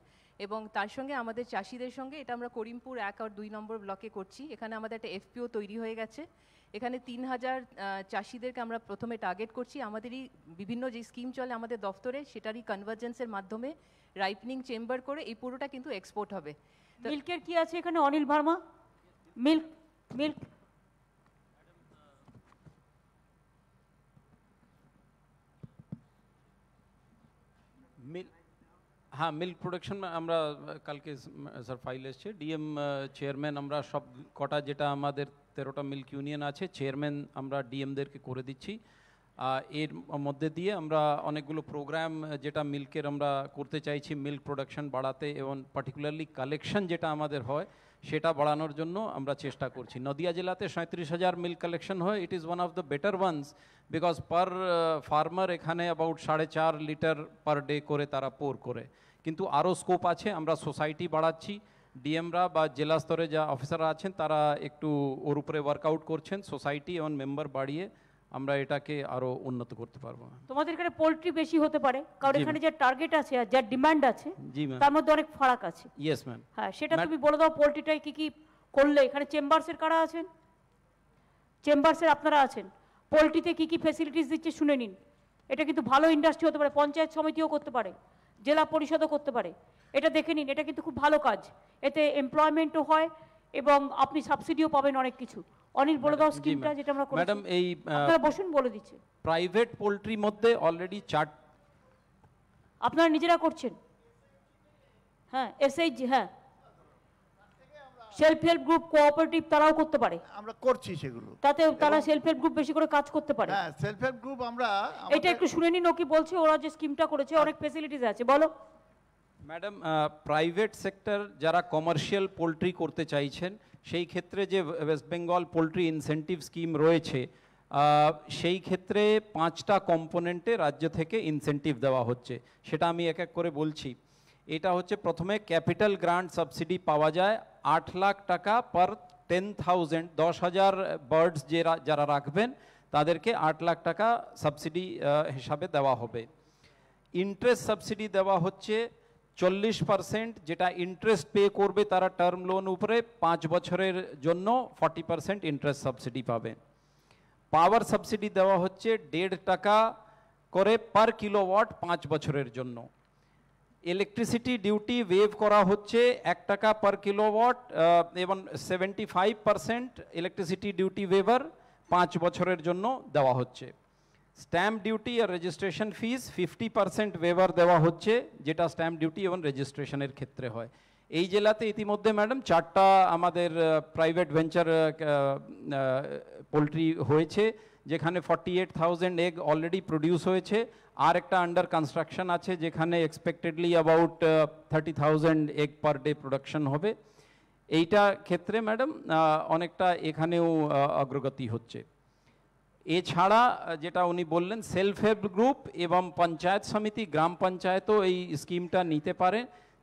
S14: এবং তার সঙ্গে আমাদের চাষিদের সঙ্গে এটা আমরা করিমপুর এক আর দুই নম্বর ব্লকে করছি এখানে আমাদের একটা এফপিও তৈরি হয়ে গেছে এখানে তিন হাজার চাষিদেরকে আমরা প্রথমে টার্গেট করছি আমাদেরই বিভিন্ন যে স্কিম চলে আমাদের দফতরে সেটারই কনভার্জেন্সের মাধ্যমে রাইপনিং চেম্বার করে এই পুরোটা কিন্তু এক্সপোর্ট হবে মিল্কের কি আছে এখানে অনিল ভার্মা মিল্ক
S7: মিল্ক হ্যাঁ মিল্ক প্রোডাকশন আমরা কালকে স্যার ফাইল এসছে ডিএম চেয়ারম্যান আমরা সব কটা যেটা আমাদের তেরোটা মিল্ক ইউনিয়ন আছে চেয়ারম্যান আমরা ডিএমদেরকে করে দিচ্ছি এর মধ্যে দিয়ে আমরা অনেকগুলো প্রোগ্রাম যেটা মিল্কের আমরা করতে চাইছি মিল্ক প্রোডাকশন বাড়াতে এবং পার্টিকুলারলি কালেকশন যেটা আমাদের হয় সেটা বাড়ানোর জন্য আমরা চেষ্টা করছি নদিয়া জেলাতে সাঁত্রিশ হাজার মিল্ক কালেকশন হয় it is one of the better ones because per farmer এখানে অ্যাবাউট সাড়ে চার লিটার পার ডে করে তারা পোর করে কিন্তু আরও স্কোপ আছে আমরা সোসাইটি বাড়াচ্ছি ডিএমরা বা জেলা স্তরে যা অফিসাররা আছেন তারা একটু ওর উপরে ওয়ার্কআউট করছেন সোসাইটি এবং মেম্বার বাড়িয়ে আমরা এটাকে আরো উন্নত করতে পারবো
S2: তোমাদের এখানে পোলট্রি বেশি হতে পারে কারণ এখানে যে টার্গেট আছে আর যা ডিমান্ড আছে তার মধ্যে অনেক ফারাক আছে ইয়েস ম্যাম হ্যাঁ সেটা তুমি বলে দাও পোলট্রিটাই কি কি করলে এখানে চেম্বারসের কারা আছেন চেম্বারসের আপনারা আছেন পোলট্রিতে কি কি ফ্যাসিলিটিস দিচ্ছে শুনে নিন এটা কিন্তু ভালো ইন্ডাস্ট্রি হতে পারে পঞ্চায়েত সমিতিও করতে পারে জেলা পরিষদও করতে পারে এটা দেখে নিন এটা কিন্তু খুব ভালো কাজ এতে এমপ্লয়মেন্টও হয় এবং আপনি সাবসিডিও পাবেন অনেক কিছু অনিল বলে দাও স্কিমটা যেটা আমরা ম্যাডাম
S7: এই আপনারা
S2: বসুন বলে দিচ্ছে
S7: প্রাইভেট পোলট্রির মধ্যে অলরেডি চার্ট
S2: আপনারা নিজেরা করছেন হ্যাঁ এসএইচ হ্যাঁ সেলফ হেল্প গ্রুপ কোঅপারেটিভ তারাও করতে পারে আমরা করছি সেগুলো তাতে তারা সেলফ হেল্প গ্রুপ বেশি করে কাজ করতে পারে হ্যাঁ সেলফ হেল্প গ্রুপ আমরা এটা একটু শুনে নিন কি বলছে ওরা যে স্কিমটা করেছে অনেক ফ্যাসিলিটিস আছে বলো
S7: ম্যাডাম প্রাইভেট সেক্টর যারা কমার্শিয়াল পোলট্রি করতে চাইছেন সেই ক্ষেত্রে যে West Bengal poultry incentive scheme রয়েছে সেই ক্ষেত্রে পাঁচটা কম্পোনেন্টে রাজ্য থেকে ইনসেন্টিভ দেওয়া হচ্ছে সেটা আমি এক এক করে বলছি এটা হচ্ছে প্রথমে ক্যাপিটাল গ্রান্ট সাবসিডি পাওয়া যায় 8 লাখ টাকা পর 10000 10000 বার্ডস যারা যারা রাখবেন তাদেরকে 8 লাখ টাকা সাবসিডি হিসাবে দেওয়া হবে इंटरेस्ट সাবসিডি দেওয়া হচ্ছে 40% যেটা ইন্টারেস্ট পে করবে তার টার্ম লোন উপরে 5 বছরের জন্য 40% ইন্টারেস্ট সাবসিডি পাবে পাওয়ার সাবসিডি দেওয়া হচ্ছে 1.5% করে পার কিলোওয়াট 5 বছরের জন্য ইলেকট্রিসিটি ডিউটি ওয়েভ করা হচ্ছে এক টাকা পার কিলোওয়াট এবং seventy five percent electricity duty waiver পাঁচ বছরের জন্য দেওয়া হচ্ছে স্ট্যাম্প ডিউটি আর registration fees fifty percent waiver দেওয়া হচ্ছে যেটা স্ট্যাম্প ডিউটি এবং রেজিস্ট্রেশনের ক্ষেত্রে হয় এই জেলাতে ইতিমধ্যে ম্যাডাম চারটা আমাদের প্রাইভেট ভেঞ্চার পোলট্রি হয়েছে যেখানে forty eight thousand egg already produce হয়েছে আর একটা আন্ডার কনস্ট্রাকশন আছে যেখানে expectedly about thirty thousand egg per day production হবে এইটা ক্ষেত্রে ম্যাডাম অনেকটা এখানেও অগ্রগতি হচ্ছে এছাড়া যেটা উনি বললেন সেলফ হেল্প গ্রুপ এবং পঞ্চায়েত সমিতি গ্রাম পঞ্চায়েতও এই স্কিমটা নিতে পারে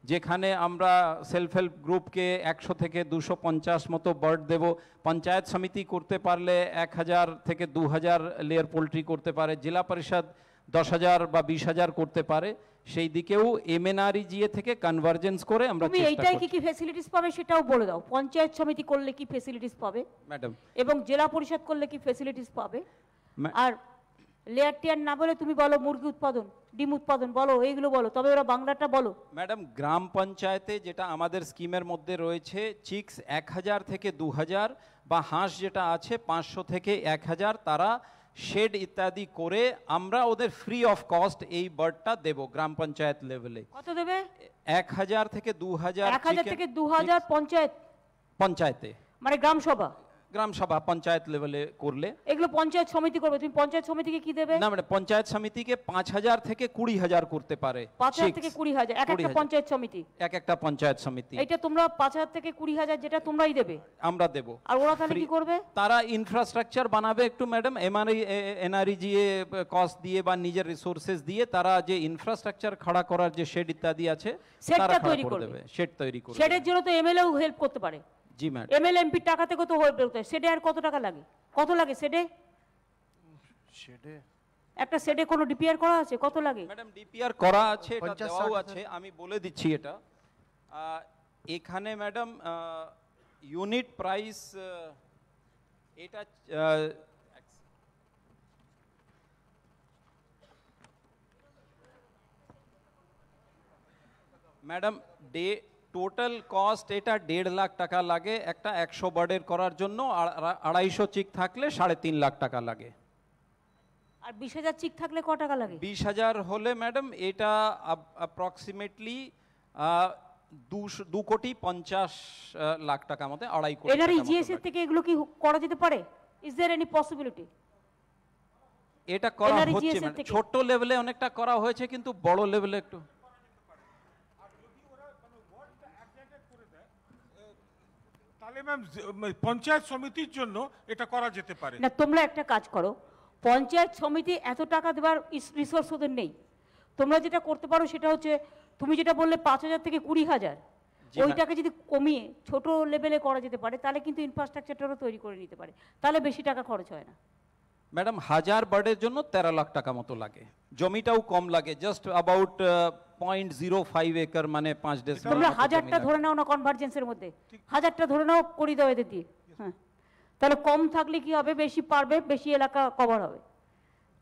S7: যেখানে আমরা সেলফ হেল্প গ্রুপকে একশো থেকে দুশো পঞ্চাশ মতো বার্ড দেব পঞ্চায়েত সমিতি করতে পারলে এক হাজার থেকে দু হাজার লেয়ার পোলট্রি করতে পারে জেলা পরিষদ দশ হাজার বা বিশ হাজার করতে পারে সেই দিকেও এমএনআরইজিএ e থেকে কনভার্জেন্স করে আমরা এইটাই কি
S2: কি ফ্যাসিলিটিস পাবে সেটাও বলে দাও পঞ্চায়েত সমিতি করলে কি ফ্যাসিলিটিস পাবে ম্যাডাম এবং জেলা পরিষদ করলে কি ফ্যাসিলিটিস পাবে আর লেয়ার টিয়ার না বলে তুমি বলো মুরগি উৎপাদন ডিম উৎপাদন বলো এইগুলো বলো তবে ওরা বাংলাটা বলো
S7: ম্যাডাম গ্রাম পঞ্চায়েতে যেটা আমাদের স্কিমের মধ্যে রয়েছে চিক্স এক হাজার থেকে দু হাজার বা হাঁস যেটা আছে পাঁচশো থেকে এক হাজার তারা শেড ইত্যাদি করে আমরা ওদের ফ্রি অফ কস্ট এই বার্ডটা দেব গ্রাম পঞ্চায়েত লেভেলে কত দেবে এক হাজার থেকে দু হাজার এক হাজার থেকে দু হাজার পঞ্চায়েত পঞ্চায়েতে
S2: মানে গ্রামসভা
S7: গ্রাম সভা পঞ্চায়েত লেভেলে করলে
S2: এগুলো পঞ্চায়েত সমিতি করবে তুমি পঞ্চায়েত সমিতিকে কি দেবে না
S7: মানে পঞ্চায়েত সমিতিকে পাঁচ হাজার থেকে কুড়ি হাজার করতে পারে পাঁচ হাজার থেকে কুড়ি
S2: হাজার এক একটা পঞ্চায়েত সমিতি
S7: এক একটা পঞ্চায়েত সমিতি এটা
S2: তোমরা পাঁচ হাজার থেকে কুড়ি হাজার যেটা তোমরাই দেবে
S7: আমরা দেব আর ওরা তাহলে কি করবে তারা ইনফ্রাস্ট্রাকচার বানাবে একটু ম্যাডাম এমআরআই এনআরইজি এ কস্ট দিয়ে বা নিজের রিসোর্সেস দিয়ে তারা যে ইনফ্রাস্ট্রাকচার খাড়া করার যে শেড ইত্যাদি আছে সেটটা তৈরি করবে শেড তৈরি করবে শেডের
S2: জন্য তো এমএলএও হেল্প করতে পারে জি ম্যাডাম এমএলএমপি টাকাতে কত হয়ে বেরোতে সেডে আর কত টাকা লাগে কত লাগে সেডে সেডে একটা সেডে কোনো ডিপিআর করা আছে কত লাগে ম্যাডাম ডিপিআর করা আছে এটা
S7: দেওয়াও আছে আমি বলে দিচ্ছি এটা এখানে ম্যাডাম ইউনিট প্রাইস এটা ম্যাডাম ডে টোটাল কস্ট এটা দেড় লাখ টাকা লাগে একটা একশো বার্ডের করার জন্য আড়াইশো চিক থাকলে সাড়ে তিন লাখ টাকা লাগে
S2: আর বিশ হাজার চিক থাকলে ক টাকা লাগে বিশ হাজার হলে
S7: ম্যাডাম এটা অ্যাপ্রক্সিমেটলি দু কোটি পঞ্চাশ লাখ টাকা মতো আড়াই কোটি এটার ইজিএসএস
S2: e থেকে এগুলো কি করা যেতে পারে ইজ देयर এনি পসিবিলিটি
S7: এটা করা e হচ্ছে মানে ছোট লেভেলে অনেকটা করা হয়েছে কিন্তু বড় লেভেলে একটু
S12: ম্যাম পঞ্চায়েত সমিতির জন্য এটা করা যেতে পারে না
S2: তোমরা একটা কাজ করো পঞ্চায়েত সমিতি এত টাকা দেওয়ার রিসোর্স ওদের নেই তোমরা যেটা করতে পারো সেটা হচ্ছে তুমি যেটা বললে পাঁচ হাজার থেকে কুড়ি হাজার ওইটাকে যদি কমিয়ে ছোট লেভেলে করা যেতে পারে তাহলে কিন্তু ইনফ্রাস্ট্রাকচারটারও তৈরি করে নিতে পারে তাহলে বেশি টাকা খরচ হয় না
S7: ম্যাডাম হাজার বার্ডের জন্য তেরো লাখ টাকা মতো লাগে জমিটাও কম লাগে just about point zero five acre মানে পাঁচ ডেসিমাল হাজারটা ধরে
S2: নাও না কনভার্জেন্সের মধ্যে হাজারটা ধরে নাও করে দাও এদের দিয়ে হ্যাঁ তাহলে কম থাকলে কি হবে বেশি পারবে বেশি এলাকা কভার হবে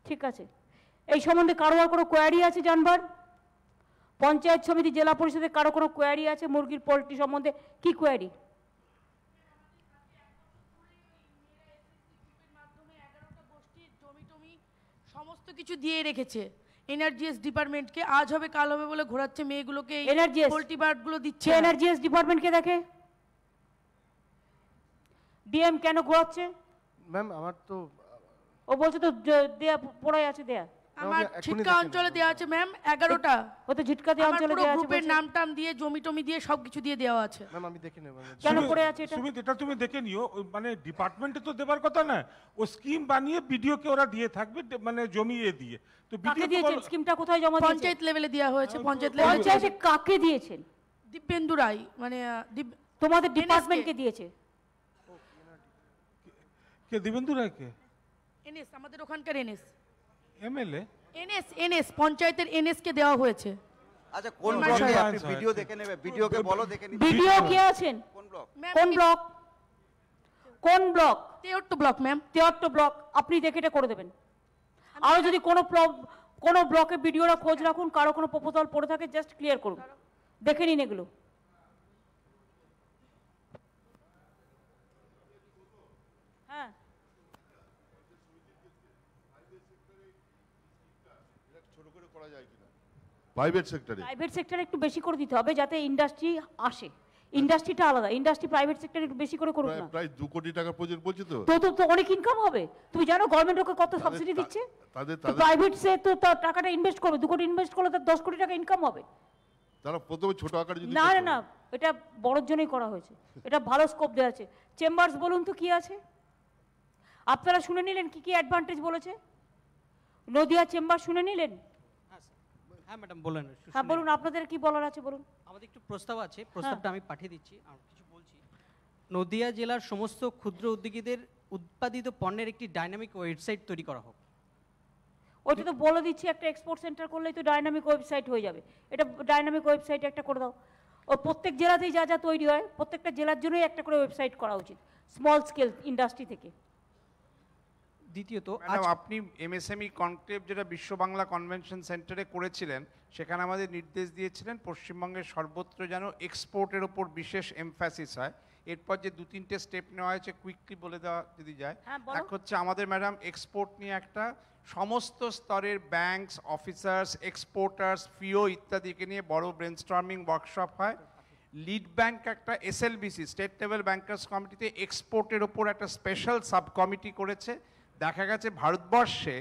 S2: ঠিক আছে এই সম্বন্ধে কারো আর কোনো কোয়ারি আছে জানবার পঞ্চায়েত সমিতি জেলা পরিষদের কারো কোনো কোয়ারি আছে মুরগির পোলট্রি সম্বন্ধে
S6: কি কোয়ারি কিছু দিয়ে রেখেছে এনার্জিএস ডিপার্টমেন্টকে আজ হবে কাল হবে বলে ঘোরাচ্ছে মেয়েগুলোকে এনার্জিএস পোল্ট্রি বার্ডগুলো দিচ্ছে এনার্জিএস ডিপার্টমেন্টকে দেখে ডিএম কেন ঘোরাচ্ছে ম্যাম আমার তো ও বলছে তো দেয়া পড়াই আছে দেয়া আমার ঝিটকা অঞ্চলে দেওয়া আছে ম্যাম এগারোটা ও তো ঝিটকা দেওয়া অঞ্চলে দেওয়া আছে গ্রুপের নাম টাম দিয়ে জমি টমি দিয়ে সবকিছু দিয়ে দেওয়া আছে ম্যাম আমি
S12: দেখে নেব কেন পড়ে আছে এটা সুমিত এটা তুমি দেখে নিও মানে ডিপার্টমেন্টে তো দেবার কথা না ও স্কিম বানিয়ে ভিডিও কে ওরা দিয়ে থাকবে মানে জমি এ দিয়ে তো
S2: কাকে দিয়েছেন
S6: স্কিমটা কোথায় জমা দিয়েছেন পঞ্চায়েত লেভেলে দেওয়া হয়েছে পঞ্চায়েত লেভেলে পঞ্চায়েতে কাকে দিয়েছেন দিব্যেন্দু রায় মানে তোমাদের কে দিয়েছে
S12: কে দিবেন্দু রায় কে
S6: এনএস আমাদের ওখানকার এনএস এমএলএ এনএস এনএস পঞ্চায়েতের এনএস কে দেওয়া হয়েছে আচ্ছা
S3: কোন ব্লকে আপনি ভিডিও দেখে নেবে ভিডিও কে বলো দেখে
S2: ভিডিও কে আছেন
S6: কোন ব্লক কোন ব্লক কোন ব্লক ব্লক ম্যাম 73
S2: ব্লক আপনি দেখে করে দেবেন আর যদি কোনো কোনো ব্লকে ভিডিওরা খোঁজ রাখুন কারো কোনো প্রপোজাল পড়ে থাকে জাস্ট ক্লিয়ার করুন দেখে নিন এগুলো প্রাইভেট সেক্টরে প্রাইভেট সেক্টরে একটু বেশি করে দিতে হবে যাতে ইন্ডাস্ট্রি আসে ইন্ডাস্ট্রিটা আলাদা ইন্ডাস্ট্রি প্রাইভেট সেক্টরে একটু বেশি করে করুক না প্রায়
S3: 2 কোটি টাকা প্রজেক্ট বলছি
S2: তো তো তো অনেক ইনকাম হবে তুমি জানো গভর্নমেন্ট ওকে কত সাবসিডি দিচ্ছে তাদের প্রাইভেট সে তো টাকাটা ইনভেস্ট করবে 2 কোটি ইনভেস্ট করলে তার 10 কোটি টাকা ইনকাম হবে
S3: তারা প্রথমে ছোট আকারে যদি না না না
S2: এটা বড়র জন্যই করা হয়েছে এটা ভালো স্কোপ দেওয়া আছে চেম্বার্স বলুন তো কি আছে আপনারা শুনে নিলেন কি কি অ্যাডভান্টেজ বলেছে নদিয়া চেম্বার শুনে নিলেন
S9: হ্যাঁ ম্যাডাম বলেন হ্যাঁ বলুন
S2: আপনাদের কি বলার আছে বলুন আমাদের
S9: একটু প্রস্তাব আছে প্রস্তাবটা হ্যাঁ। আমি পাঠিয়ে দিচ্ছি কিছু বলছি নদিয়া জেলার সমস্ত ক্ষুদ্র উদ্যোগীদের উৎপাদিত পণ্যের একটি ডাইনামিক ওয়েবসাইট তৈরি করা হোক
S2: ওইটা তো বলে দিচ্ছি একটা এক্সপোর্ট সেন্টার করলেই তো ডাইনামিক ওয়েবসাইট হয়ে যাবে এটা ডাইনামিক ওয়েবসাইট একটা করে দাও ও প্রত্যেক জেলাতেই যা যা তৈরি হয় প্রত্যেকটা জেলার জন্যই একটা করে ওয়েবসাইট করা উচিত স্মল স্কেল ইন্ডাস্ট্রি থেকে
S5: দ্বিতীয়ত আপনি এমএসএমই e কনক্লেভ যেটা বিশ্ব বাংলা কনভেনশন সেন্টারে করেছিলেন সেখানে আমাদের নির্দেশ দিয়েছিলেন পশ্চিমবঙ্গের সর্বত্র যেন এক্সপোর্টের ওপর বিশেষ এমফ্যাসিস হয় এরপর যে দু তিনটে স্টেপ নেওয়া হয়েছে কুইকলি বলে দেওয়া যদি যায় হ্যাঁ, এক হচ্ছে আমাদের ম্যাডাম এক্সপোর্ট নিয়ে একটা সমস্ত স্তরের ব্যাংকস অফিসার্স এক্সপোর্টার্স ফিও ইত্যাদিকে নিয়ে বড় ব্রেন স্টর্মিং ওয়ার্কশপ হয় লিড ব্যাংক একটা S SLBC state level bankers কমিটিতে এক্সপোর্টের ওপর একটা স্পেশাল সাব কমিটি করেছে দেখা গেছে ভারতবর্ষে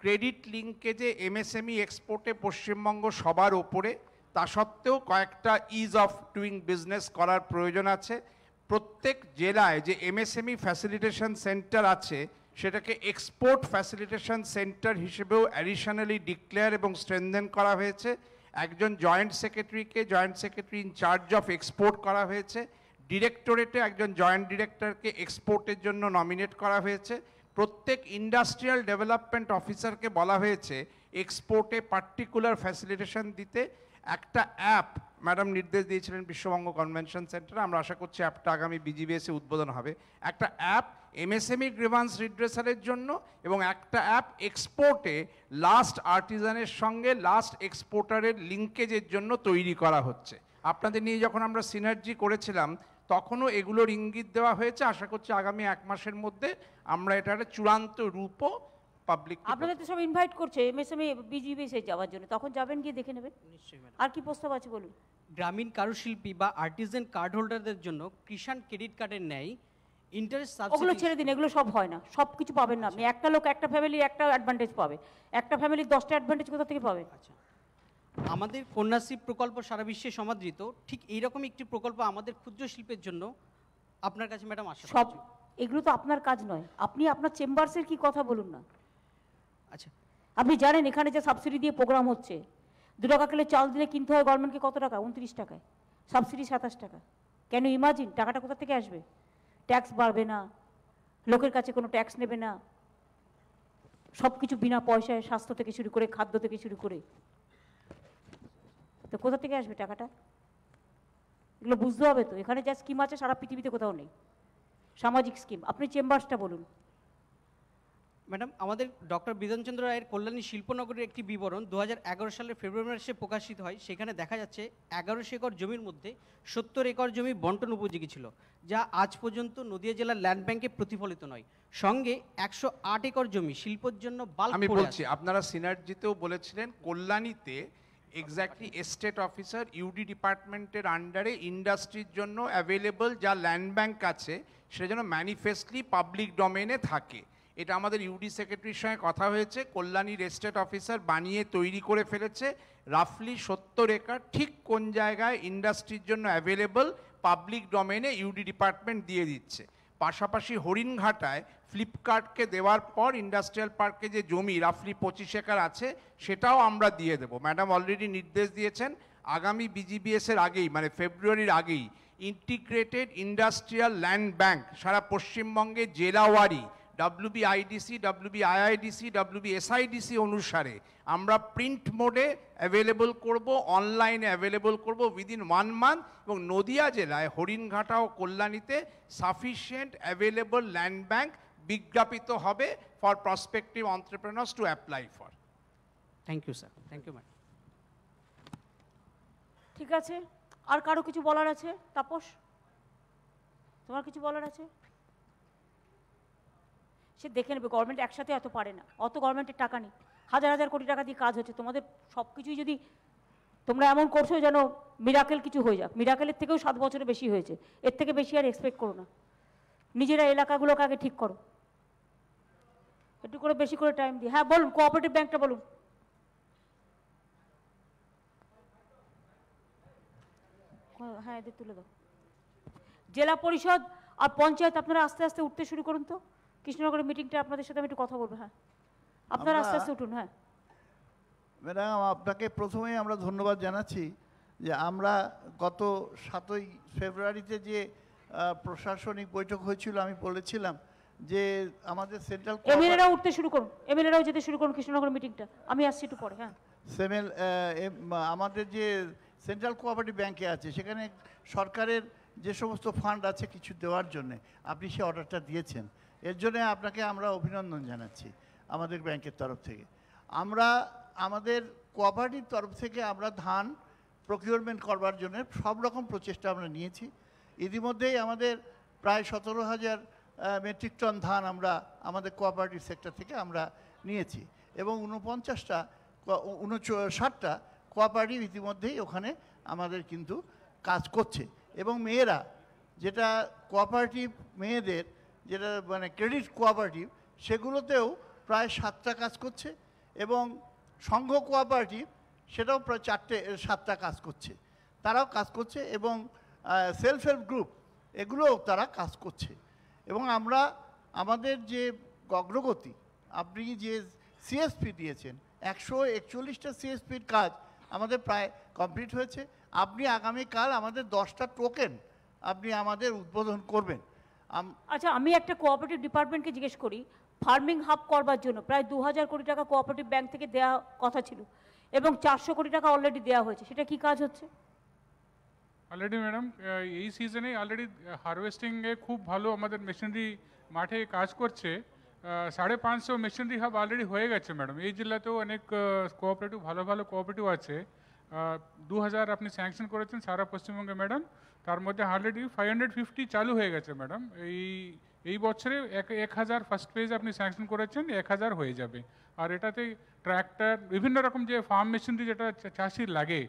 S5: ক্রেডিট লিঙ্কেজে এমএসএমই এক্সপোর্টে পশ্চিমবঙ্গ সবার ওপরে তা সত্ত্বেও কয়েকটা ইজ অফ ডুইং বিজনেস করার প্রয়োজন আছে প্রত্যেক জেলায় যে এমএসএমই ফ্যাসিলিটেশন সেন্টার আছে সেটাকে এক্সপোর্ট ফ্যাসিলিটেশন সেন্টার হিসেবেও অ্যাডিশনালি ডিক্লেয়ার এবং স্ট্রেনদেন করা হয়েছে একজন জয়েন্ট সেক্রেটারিকে joint secretary incharge of export করা হয়েছে ডিরেক্টরেটে একজন জয়েন্ট ডিরেক্টরকে এক্সপোর্টের জন্য নমিনেট করা হয়েছে প্রত্যেক ইন্ডাস্ট্রিয়াল ডেভেলপমেন্ট অফিসারকে বলা হয়েছে এক্সপোর্টে পার্টিকুলার ফ্যাসিলিটেশন দিতে একটা অ্যাপ ম্যাডাম নির্দেশ দিয়েছিলেন বিশ্ববঙ্গ কনভেনশন সেন্টারে আমরা আশা করছি অ্যাপটা আগামী বিজিবিএসে উদ্বোধন হবে একটা অ্যাপ এমএসএমই গ্রিভান্স রিড্রেসারের জন্য এবং একটা অ্যাপ এক্সপোর্টে লাস্ট আর্টিজানের সঙ্গে লাস্ট এক্সপোর্টারের লিঙ্কেজের জন্য তৈরি করা হচ্ছে আপনাদের নিয়ে যখন আমরা সিনার্জি করেছিলাম তখনও এগুলোর ইঙ্গিত দেওয়া হয়েছে আশা করছি আগামী এক মাসের মধ্যে আমরা এটা একটা চূড়ান্ত রূপও পাবলিক
S9: আপনাদের তো সব
S2: ইনভাইট করছে এম এস এমএসএমএ বিজিবি সে যাওয়ার জন্য তখন যাবেন গিয়ে দেখে নেবেন নিশ্চয়ই আর কি প্রস্তাব আছে বলুন
S9: গ্রামীণ কারুশিল্পী বা আর্টিজান কার্ড হোল্ডারদের জন্য কিষাণ ক্রেডিট কার্ডের ন্যায় ইন্টারেস্ট ওগুলো ছেড়ে
S2: দিন এগুলো সব হয় না সব কিছু পাবেন না আপনি আচ্ছা। একটা লোক একটা ফ্যামিলি একটা অ্যাডভান্টেজ পাবে একটা ফ্যামিলির দশটা অ্যাডভান্টেজ কোথা থেকে পাবে আচ্ছা
S9: আমাদের কন্যাশ্রী প্রকল্প সারা বিশ্বে সমাদৃত ঠিক এইরকম একটি প্রকল্প আমাদের ক্ষুদ্র শিল্পের জন্য আপনার কাছে ম্যাডাম আসা সব
S2: এগুলো তো আপনার কাজ নয় আপনি আপনার চেম্বার্সের কি কথা বলুন না আচ্ছা আপনি জানেন এখানে যে সাবসিডি দিয়ে প্রোগ্রাম হচ্ছে দু টাকা কিলো চাল দিলে কিনতে হয় গভর্নমেন্টকে কত টাকা উনত্রিশ টাকায় সাবসিডি সাতাশ টাকা কেন ইমাজিন টাকাটা কোথা থেকে আসবে ট্যাক্স বাড়বে না লোকের কাছে কোনো ট্যাক্স নেবে না সব কিছু বিনা পয়সায় স্বাস্থ্য থেকে শুরু করে খাদ্য থেকে শুরু করে তো কোথা থেকে আসবে টাকাটা এগুলো বুঝতে হবে তো এখানে যা স্কিম আছে সারা পৃথিবীতে কোথাও নেই সামাজিক স্কিম আপনি চেম্বার্সটা বলুন
S9: ম্যাডাম আমাদের ডক্টর বিধানচন্দ্র রায়ের কল্যাণী শিল্পনগরের একটি বিবরণ দু এগারো সালের ফেব্রুয়ারি মাসে প্রকাশিত হয় সেখানে দেখা যাচ্ছে এগারোশো একর জমির মধ্যে সত্তর একর জমি বন্টন উপযোগী ছিল যা আজ পর্যন্ত নদিয়া জেলার ল্যান্ড ব্যাংকে প্রতিফলিত নয় সঙ্গে একশো
S5: আট একর জমি শিল্পের জন্য আমি বলছি আপনারা সিনার্জিতেও বলেছিলেন কল্যাণীতে এক্স্যাক্টলি এস্টেট অফিসার ইউডি ডিপার্টমেন্টের আন্ডারে ইন্ডাস্ট্রির জন্য অ্যাভেলেবল যা ল্যান্ড ব্যাঙ্ক আছে সেজন্য ম্যানিফেস্টলি পাবলিক ডোমেনে থাকে এটা আমাদের ইউডি সেক্রেটারির সঙ্গে কথা হয়েছে কল্যাণীর এস্টেট অফিসার বানিয়ে তৈরি করে ফেলেছে রাফলি সত্তর একর ঠিক কোন জায়গায় ইন্ডাস্ট্রির জন্য অ্যাভেলেবল পাবলিক ডোমেনে ইউডি ডিপার্টমেন্ট দিয়ে দিচ্ছে পাশাপাশি হরিণঘাটায় ফ্লিপকার্টকে দেওয়ার পর ইন্ডাস্ট্রিয়াল পার্কে যে জমি রাফলি পঁচিশ একর আছে সেটাও আমরা দিয়ে দেব ম্যাডাম অলরেডি নির্দেশ দিয়েছেন আগামী বিজিবিএসের আগেই মানে ফেব্রুয়ারির আগেই ইন্টিগ্রেটেড ইন্ডাস্ট্রিয়াল ল্যান্ড ব্যাংক সারা পশ্চিমবঙ্গে জেলাওয়ারি WB IDC WB IIDC WB SIDC অনুসারে আমরা প্রিন্ট মোডে অ্যাভেলেবল করব অনলাইনে অ্যাভেলেবল করব উইদিন ওয়ান মান্থ এবং নদিয়া জেলায় হরিণঘাটা ও কল্যাণীতে সাফিসিয়েন্ট অ্যাভেলেবল ল্যান্ড ব্যাংক বিজ্ঞাপিত হবে for prospective entrepreneurs to apply for thank you sir thank you madam
S2: ঠিক আছে আর কারো কিছু বলার আছে তাপস তোমার কিছু বলার আছে সে দেখে নেবে গভর্নমেন্ট একসাথে অত পারে না অত গভর্নমেন্টের টাকা নেই হাজার হাজার কোটি টাকা দিয়ে কাজ হচ্ছে তোমাদের সব কিছুই যদি তোমরা এমন করছো যেন মিরাকেল কিছু হয়ে যাক মিরাকেলের থেকেও সাত বছরে বেশি হয়েছে এর থেকে বেশি আর এক্সপেক্ট করো না নিজেরা এলাকাগুলোকে আগে ঠিক করো একটু করে বেশি করে টাইম দিই হ্যাঁ বলুন কোঅপারেটিভ ব্যাংকটা বলুন হ্যাঁ এদের তুলে দাও জেলা পরিষদ আর পঞ্চায়েত আপনারা আস্তে আস্তে উঠতে শুরু করুন তো কৃষ্ণনগরের মিটিংটা আপনাদের সাথে আমি একটু কথা বলবো হ্যাঁ আপনারা আস্তে আস্তে উঠুন হ্যাঁ
S1: ম্যাডাম আপনাকে প্রথমেই আমরা ধন্যবাদ জানাচ্ছি যে আমরা গত সাতই ফেব্রুয়ারিতে যে প্রশাসনিক বৈঠক হয়েছিল আমি বলেছিলাম যে আমাদের সেন্ট্রাল এমএলএরা
S2: উঠতে শুরু করুন এমএলএরাও যেতে শুরু করুন কৃষ্ণনগর মিটিংটা আমি আসছি একটু পরে হ্যাঁ
S1: সেমেল আমাদের যে সেন্ট্রাল কোঅপারেটিভ ব্যাংকে আছে সেখানে সরকারের যে সমস্ত ফান্ড আছে কিছু দেওয়ার জন্য আপনি সে অর্ডারটা দিয়েছেন এর জন্য আপনাকে আমরা অভিনন্দন জানাচ্ছি আমাদের ব্যাংকের তরফ থেকে আমরা আমাদের কোঅপারেটিভ তরফ থেকে আমরা ধান প্রকিউরমেন্ট করবার জন্য সব রকম প্রচেষ্টা আমরা নিয়েছি ইতিমধ্যেই আমাদের প্রায় সতেরো হাজার মেট্রিক মানে টন ধান আমরা আমাদের কোঅপারেটিভ সেক্টর থেকে আমরা নিয়েছি এবং উনপঞ্চাশটা ষাটটা কোঅপারেটিভ ইতিমধ্যেই ওখানে আমাদের কিন্তু কাজ করছে এবং মেয়েরা যেটা কোঅপারেটিভ মেয়েদের যেটা মানে ক্রেডিট কোঅপারেটিভ সেগুলোতেও প্রায় সাতটা কাজ করছে এবং সংঘ কোঅপারেটিভ সেটাও প্রায় চারটে সাতটা কাজ করছে তারাও কাজ করছে এবং সেলফ হেল্প গ্রুপ এগুলোও তারা কাজ করছে এবং আমরা আমাদের যে অগ্রগতি আপনি যে সিএসপি দিয়েছেন একশো একচল্লিশটা সিএসপির কাজ আমাদের প্রায় কমপ্লিট হয়েছে আপনি আগামীকাল আমাদের দশটা টোকেন আপনি
S2: আমাদের উদ্বোধন করবেন আচ্ছা আমি একটা কোঅপারেটিভ ডিপার্টমেন্টকে জিজ্ঞেস করি ফার্মিং হাব করবার জন্য প্রায় দু হাজার কোটি টাকা কোঅপারেটিভ ব্যাংক থেকে দেওয়া কথা ছিল এবং চারশো কোটি টাকা অলরেডি দেওয়া হয়েছে সেটা কি কাজ হচ্ছে
S13: অলরেডি ম্যাডাম uh, এই সিজনে অলরেডি হারভেস্টিংয়ে খুব ভালো আমাদের মেশিনারি মাঠে কাজ করছে সাড়ে পাঁচশো মেশিনারি হাব অলরেডি হয়ে গেছে ম্যাডাম এই জেলাতেও অনেক কোঅপারেটিভ uh, ভালো ভালো কোঅপারেটিভ আছে দু হাজার আপনি স্যাংশন করেছেন সারা পশ্চিমবঙ্গে ম্যাডাম তার মধ্যে অলরেডি ফাইভ হান্ড্রেড ফিফটি চালু হয়ে গেছে ম্যাডাম এই এই বছরে এক এক হাজার ফার্স্ট পেজ আপনি স্যাংশন করেছেন এক হাজার হয়ে যাবে আর এটাতে ট্র্যাক্টর বিভিন্ন রকম যে ফার্ম মেশিনারি যেটা চাষির লাগে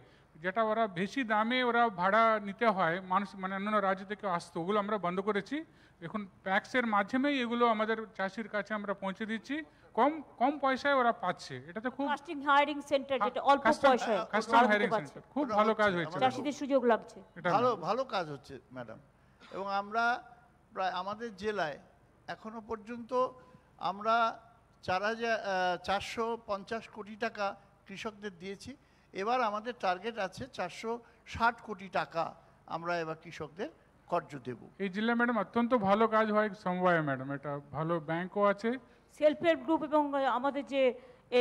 S13: যেটা ওরা বেশি দামে ওরা ভাড়া নিতে হয় মানুষ মানে অন্যান্য রাজ্য থেকে আসতো ওগুলো আমরা বন্ধ করেছি এখন প্যাক্সের মাধ্যমেই এগুলো আমাদের চাষির কাছে আমরা পৌঁছে দিচ্ছি কম কম পয়সায় ওরা পাচ্ছে
S2: এটা তো খুব কাস্টিং হায়ারিং সেন্টার যেটা অল্প পয়সায় হায়ারিং সেন্টার খুব ভালো কাজ হয়েছে চাষিদের সুযোগ লাগছে ভালো
S13: ভালো কাজ হচ্ছে ম্যাডাম
S1: এবং আমরা প্রায় আমাদের জেলায় এখনো পর্যন্ত আমরা চার হাজার চারশো পঞ্চাশ কোটি টাকা কৃষকদের দিয়েছি এবার আমাদের টার্গেট আছে চারশো ষাট কোটি টাকা আমরা এবার কৃষকদের কর্য
S13: দেব এই জেলায় ম্যাডাম অত্যন্ত ভালো কাজ হয় সমবায় ম্যাডাম এটা ভালো ব্যাংকও আছে সেলফ
S2: হেল্প গ্রুপ এবং আমাদের যে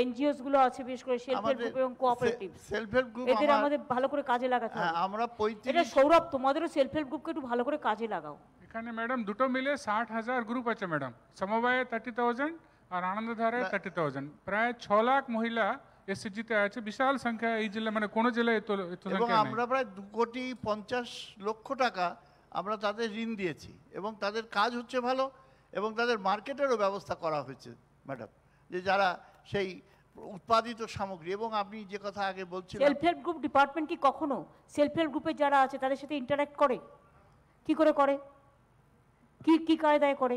S2: এনজিওস গুলো আছে বিশেষ করে সেলফ হেল্প গ্রুপ এবং কোঅপারেটিভ সেলফ হেল্প গ্রুপ এদের আমাদের ভালো করে কাজে লাগাতে হ্যাঁ, হবে আমরা 35 এটা সৌরভ তোমাদেরও সেলফ হেল্প গ্রুপকে একটু ভালো করে কাজে লাগাও
S13: এখানে ম্যাডাম দুটো মিলে ষাট হাজার গ্রুপ আছে ম্যাডাম সমবায়ে থাউজেন্ড আর আনন্দধারায় থার্টি থাউজেন্ড প্রায় ছ লাখ মহিলা এসএসজিতে আছে বিশাল সংখ্যা এই জেলা মানে কোনো জেলায় এত এত এবং আমরা প্রায় দু কোটি পঞ্চাশ লক্ষ টাকা আমরা
S1: তাদের ঋণ দিয়েছি এবং তাদের কাজ হচ্ছে ভালো এবং তাদের মার্কেটেরও ব্যবস্থা করা হয়েছে ম্যাডাম যে যারা সেই উৎপাদিত সামগ্রী এবং আপনি যে কথা আগে বলছিলেন
S2: সেলফ হেল্প গ্রুপ ডিপার্টমেন্ট কি কখনো সেলফ হেল্প গ্রুপে যারা আছে তাদের সাথে ইন্টারাক্ট করে কি করে করে কি কি কায়দায় করে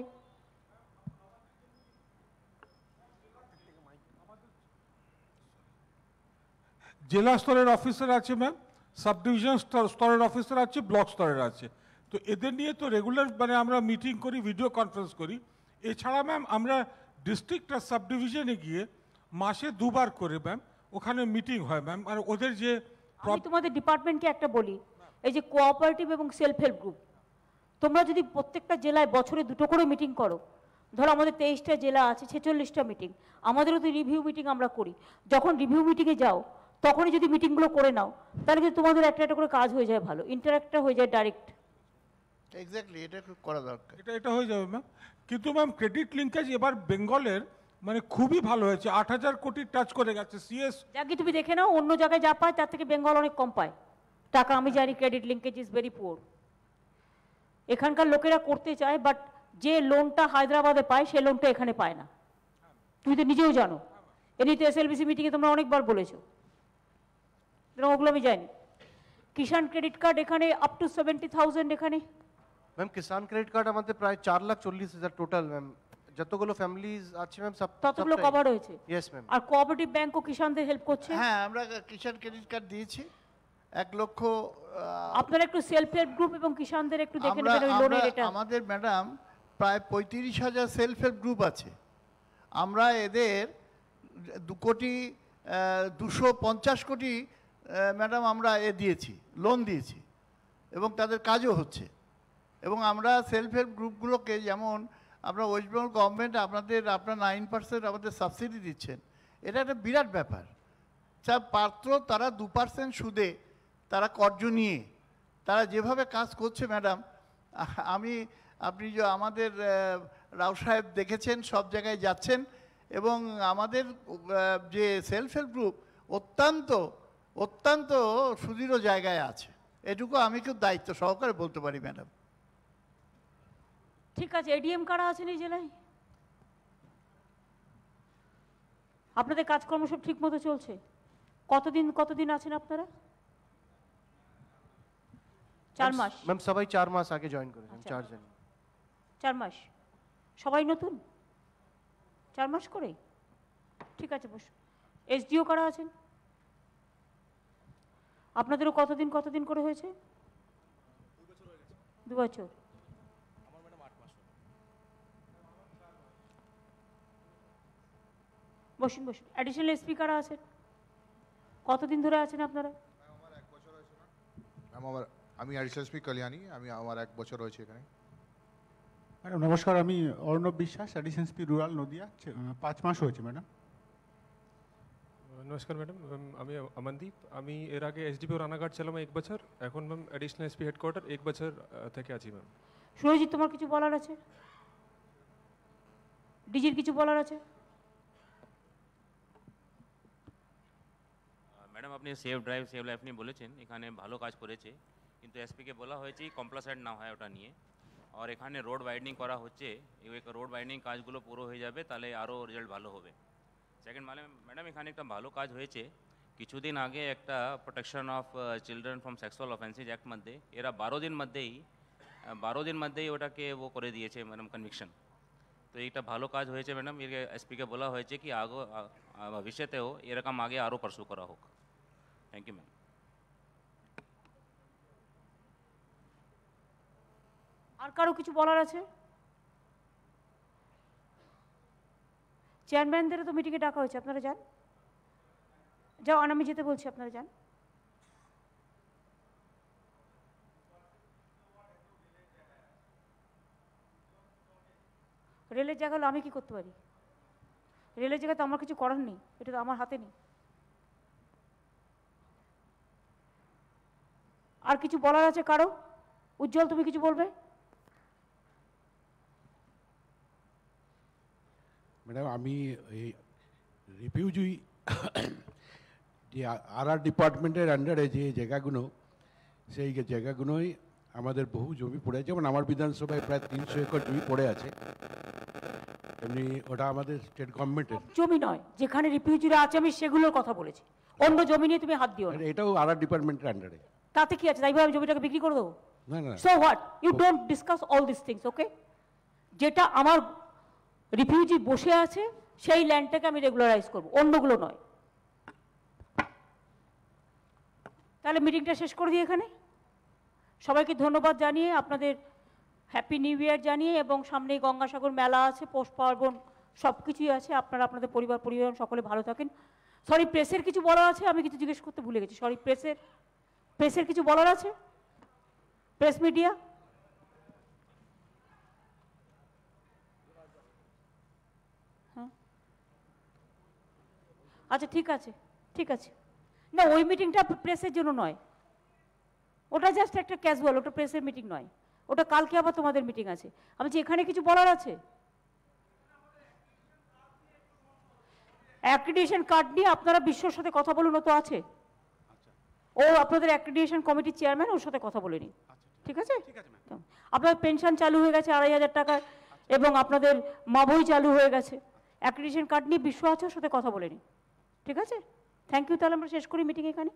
S12: জেলা স্তরের অফিসার আছে ম্যাম সাব ডিভিশন স্তরের অফিসার আছে ব্লক স্তরের আছে তো এদের নিয়ে তো রেগুলার মানে আমরা মিটিং করি ভিডিও কনফারেন্স করি এছাড়া ম্যাম আমরা ডিস্ট্রিক্ট আর সাব ডিভিশনে গিয়ে মাসে দুবার করে ম্যাম ওখানে মিটিং হয় ম্যাম আর ওদের
S2: যে তোমাদের ডিপার্টমেন্টকে একটা বলি এই যে কোঅপারেটিভ এবং সেলফ হেল্প গ্রুপ তোমরা যদি প্রত্যেকটা জেলায় বছরে দুটো করে মিটিং করো ধরো আমাদের তেইশটা জেলা আছে ছেচল্লিশটা মিটিং আমাদেরও তো রিভিউ মিটিং আমরা করি যখন রিভিউ মিটিংয়ে যাও তখনই যদি মিটিংগুলো করে নাও তাহলে কিন্তু তোমাদের একটা একটা করে কাজ হয়ে যায় ভালো ইন্টারঅ্যাক্টটা হয়ে যায় ডাইরেক্ট
S12: এক্স্যাক্টলি এটা করা দরকার এটা এটা হয়ে যাবে ম্যাম কিন্তু ম্যাম ক্রেডিট লিঙ্কেজ এবার বেঙ্গলের মানে খুবই ভালো হয়েছে আট হাজার কোটি টাচ করে গেছে সিএস
S2: যাকে তুমি দেখে নাও অন্য জায়গায় যা পায় তার থেকে বেঙ্গল অনেক কম পায় টাকা আমি জানি credit linkage is very poor এখানকার লোকেরা করতে চায় বাট যে লোনটা হায়দ্রাবাদে পায় সে লোনটা এখানে পায় না তুমি তো নিজেও জানো এমনিতে এসএলবিসি মিটিংয়ে তোমরা অনেকবার বলেছো ওগুলো আমি জানি কিষাণ ক্রেডিট কার্ড এখানে আপ টু সেভেন্টি থাউজেন্ড এখানে
S4: ম্যাম কিষাণ ক্রেডিট কার্ড আমাদের প্রায় চার লাখ চল্লিশ হাজার টোটাল ম্যাম যতগুলো ফ্যামিলিজ আছে ম্যাম
S2: সব ততগুলো কভার হয়েছে ইয়েস ম্যাম আর কোঅপারেটিভ ব্যাংকও কিষাণদের হেল্প করছে হ্যাঁ আমরা কিষাণ ক্রেডিট কার্ড দিয়েছি এক লক্ষ আপনারা একটু সেলফ হেল্প গ্রুপ এবং কিষাণদের একটু দেখে
S1: নেবেন ওই লোনের এটা আমাদের ম্যাডাম প্রায় পঁয়ত্রিশ হাজার সেলফ হেল্প গ্রুপ আছে আমরা এদের দু কোটি দুশো পঞ্চাশ কোটি ম্যাডাম আমরা এ দিয়েছি লোন দিয়েছি এবং তাদের কাজও হচ্ছে এবং আমরা সেলফ হেল্প গ্রুপগুলোকে যেমন আমরা ওয়েস্ট বেঙ্গল গভর্নমেন্ট আপনাদের আপনার নাইন পার্সেন্ট আমাদের সাবসিডি দিচ্ছেন এটা একটা বিরাট ব্যাপার যা পাত্র তারা দু পার্সেন্ট সুদে তারা কর্য নিয়ে তারা যেভাবে কাজ করছে ম্যাডাম আমি আপনি যে আমাদের রাও সাহেব দেখেছেন সব জায়গায় যাচ্ছেন এবং আমাদের যে সেলফ হেল্প গ্রুপ অত্যন্ত অত্যন্ত সুদৃঢ় জায়গায় আছে এটুকু আমি খুব দায়িত্ব সহকারে বলতে পারি ম্যাডাম
S2: ঠিক আছে এডিএম কারা আছেন এই জেলায় আপনাদের কাজকর্ম সব ঠিক মতো চলছে কতদিন কতদিন আছেন আপনারা চার মাস ম্যাম
S4: সবাই চার মাস আগে জয়েন করেছেন আচ্ছা। চারজন
S2: চার মাস সবাই নতুন চার মাস করে ঠিক আছে বসুন এসডিও কারা আছেন আপনাদেরও কতদিন কতদিন করে হয়েছে দু বছর বসুন বসুন অ্যাডিশনাল এসপি কারা আছেন কতদিন ধরে আছেন
S6: আপনারা
S13: ম্যাম আমার আমি অ্যাডিশনাল স্পিক কল্যাণী আমি আমার এক বছর হয়েছে এখানে ম্যাডাম নমস্কার আমি অর্ণব বিশ্বাস অ্যাডিশন এসপি রুরাল নদিয়া পাঁচ মাস হয়েছে ম্যাডাম
S12: নমস্কার ম্যাডাম আমি আমনদীপ আমি এর আগে এসডিপিও রানাঘাট ছিলাম এক বছর এখন ম্যাম অ্যাডিশনাল এসপি হেডকোয়ার্টার এক বছর থেকে আছি ম্যাম
S2: সুরজিৎ তোমার কিছু বলার আছে ডিজির কিছু বলার আছে
S7: ম্যাডাম আপনি সেভ ড্রাইভ সেভ লাইফ নিয়ে বলেছেন এখানে ভালো কাজ করেছে কিন্তু এসপিকে বলা হয়েছে কমপ্লাসাইড না হয় ওটা নিয়ে আর এখানে রোড ওয়াইডনিং করা হচ্ছে রোড ওয়াইডনিং কাজগুলো পুরো হয়ে যাবে তাহলে আরও রেজাল্ট ভালো হবে সেকেন্ড মানে ম্যাডাম এখানে একটা ভালো কাজ হয়েছে কিছুদিন আগে একটা protection of children from sexual offences act মধ্যে এরা বারো দিন মধ্যেই বারো দিন মধ্যেই ওটাকে ও করে দিয়েছে ম্যাডাম কনভিকশন তো এইটা ভালো কাজ হয়েছে ম্যাডাম এর এসপিকে বলা হয়েছে কি আগ ভবিষ্যতেও এরকম আগে আরও পার্সু করা হোক থ্যাংক ইউ ম্যাম
S2: আর কারো কিছু বলার আছে চেয়ারম্যানদেরও তো মিটিংয়ে ডাকা হয়েছে আপনারা যান যা অনামি যেতে বলছি আপনারা যান রেলের জায়গা হলো আমি কী করতে পারি রেলের জায়গা তো আমার কিছু করার নেই এটা তো আমার হাতে নেই আর কিছু বলার আছে কারো উজ্জ্বল তুমি কিছু বলবে
S13: ম্যাডাম আমি
S5: এই রিফিউজি যে আর আর ডিপার্টমেন্টের আন্ডারে যে জায়গাগুলো সেই জায়গাগুলোই আমাদের বহু জমি পড়ে আছে যেমন আমার বিধানসভায় প্রায় তিনশো একর জমি পড়ে আছে এমনি ওটা আমাদের স্টেট গভর্নমেন্টের
S2: জমি নয় যেখানে রিফিউজিরা আছে আমি সেগুলোর কথা বলেছি অন্য জমি নিয়ে তুমি হাত দিও এটাও আর আর ডিপার্টমেন্টের আন্ডারে তাতে কি আছে তাইভাবে আমি জমিটাকে বিক্রি করে দেবো না so what you don't discuss all this things okay যেটা আমার রিফিউজি বসে আছে সেই ল্যান্ডটাকে আমি রেগুলারাইজ করব অন্যগুলো নয় তাহলে মিটিংটা শেষ করে দিই এখানে সবাইকে ধন্যবাদ জানিয়ে আপনাদের হ্যাপি নিউ ইয়ার জানিয়ে এবং সামনেই গঙ্গাসাগর মেলা আছে পোষ পার্বণ সব কিছুই আছে আপনারা আপনাদের পরিবার পরিবার সকলে ভালো থাকেন সরি প্রেসের কিছু বলার আছে আমি কিছু জিজ্ঞেস করতে ভুলে গেছি সরি প্রেসের প্রেসের কিছু বলার আছে প্রেস মিডিয়া আচ্ছা ঠিক আছে ঠিক আছে না ওই মিটিংটা প্রেসের জন্য নয় ওটা জাস্ট একটা ক্যাজুয়াল ওটা প্রেসের মিটিং নয় ওটা কালকে আবার তোমাদের মিটিং আছে আমি যে এখানে কিছু বলার আছে অ্যাক্রিডিয়েশন কার্ড নিয়ে আপনারা বিশ্বর সাথে কথা বলুন তো আছে ও আপনাদের অ্যাক্রিডিয়েশন কমিটির চেয়ারম্যান ওর সাথে কথা বলে নিন ঠিক আছে আপনার পেনশন চালু হয়ে গেছে আড়াই হাজার টাকার এবং আপনাদের মাবই চালু হয়ে গেছে অ্যাক্রিডিয়েশন কার্ড নিয়ে বিশ্ব আছে ওর সাথে কথা বলে নিন ঠিক আছে থ্যাংক ইউ তাহলে আমরা শেষ করি মিটিং এখানে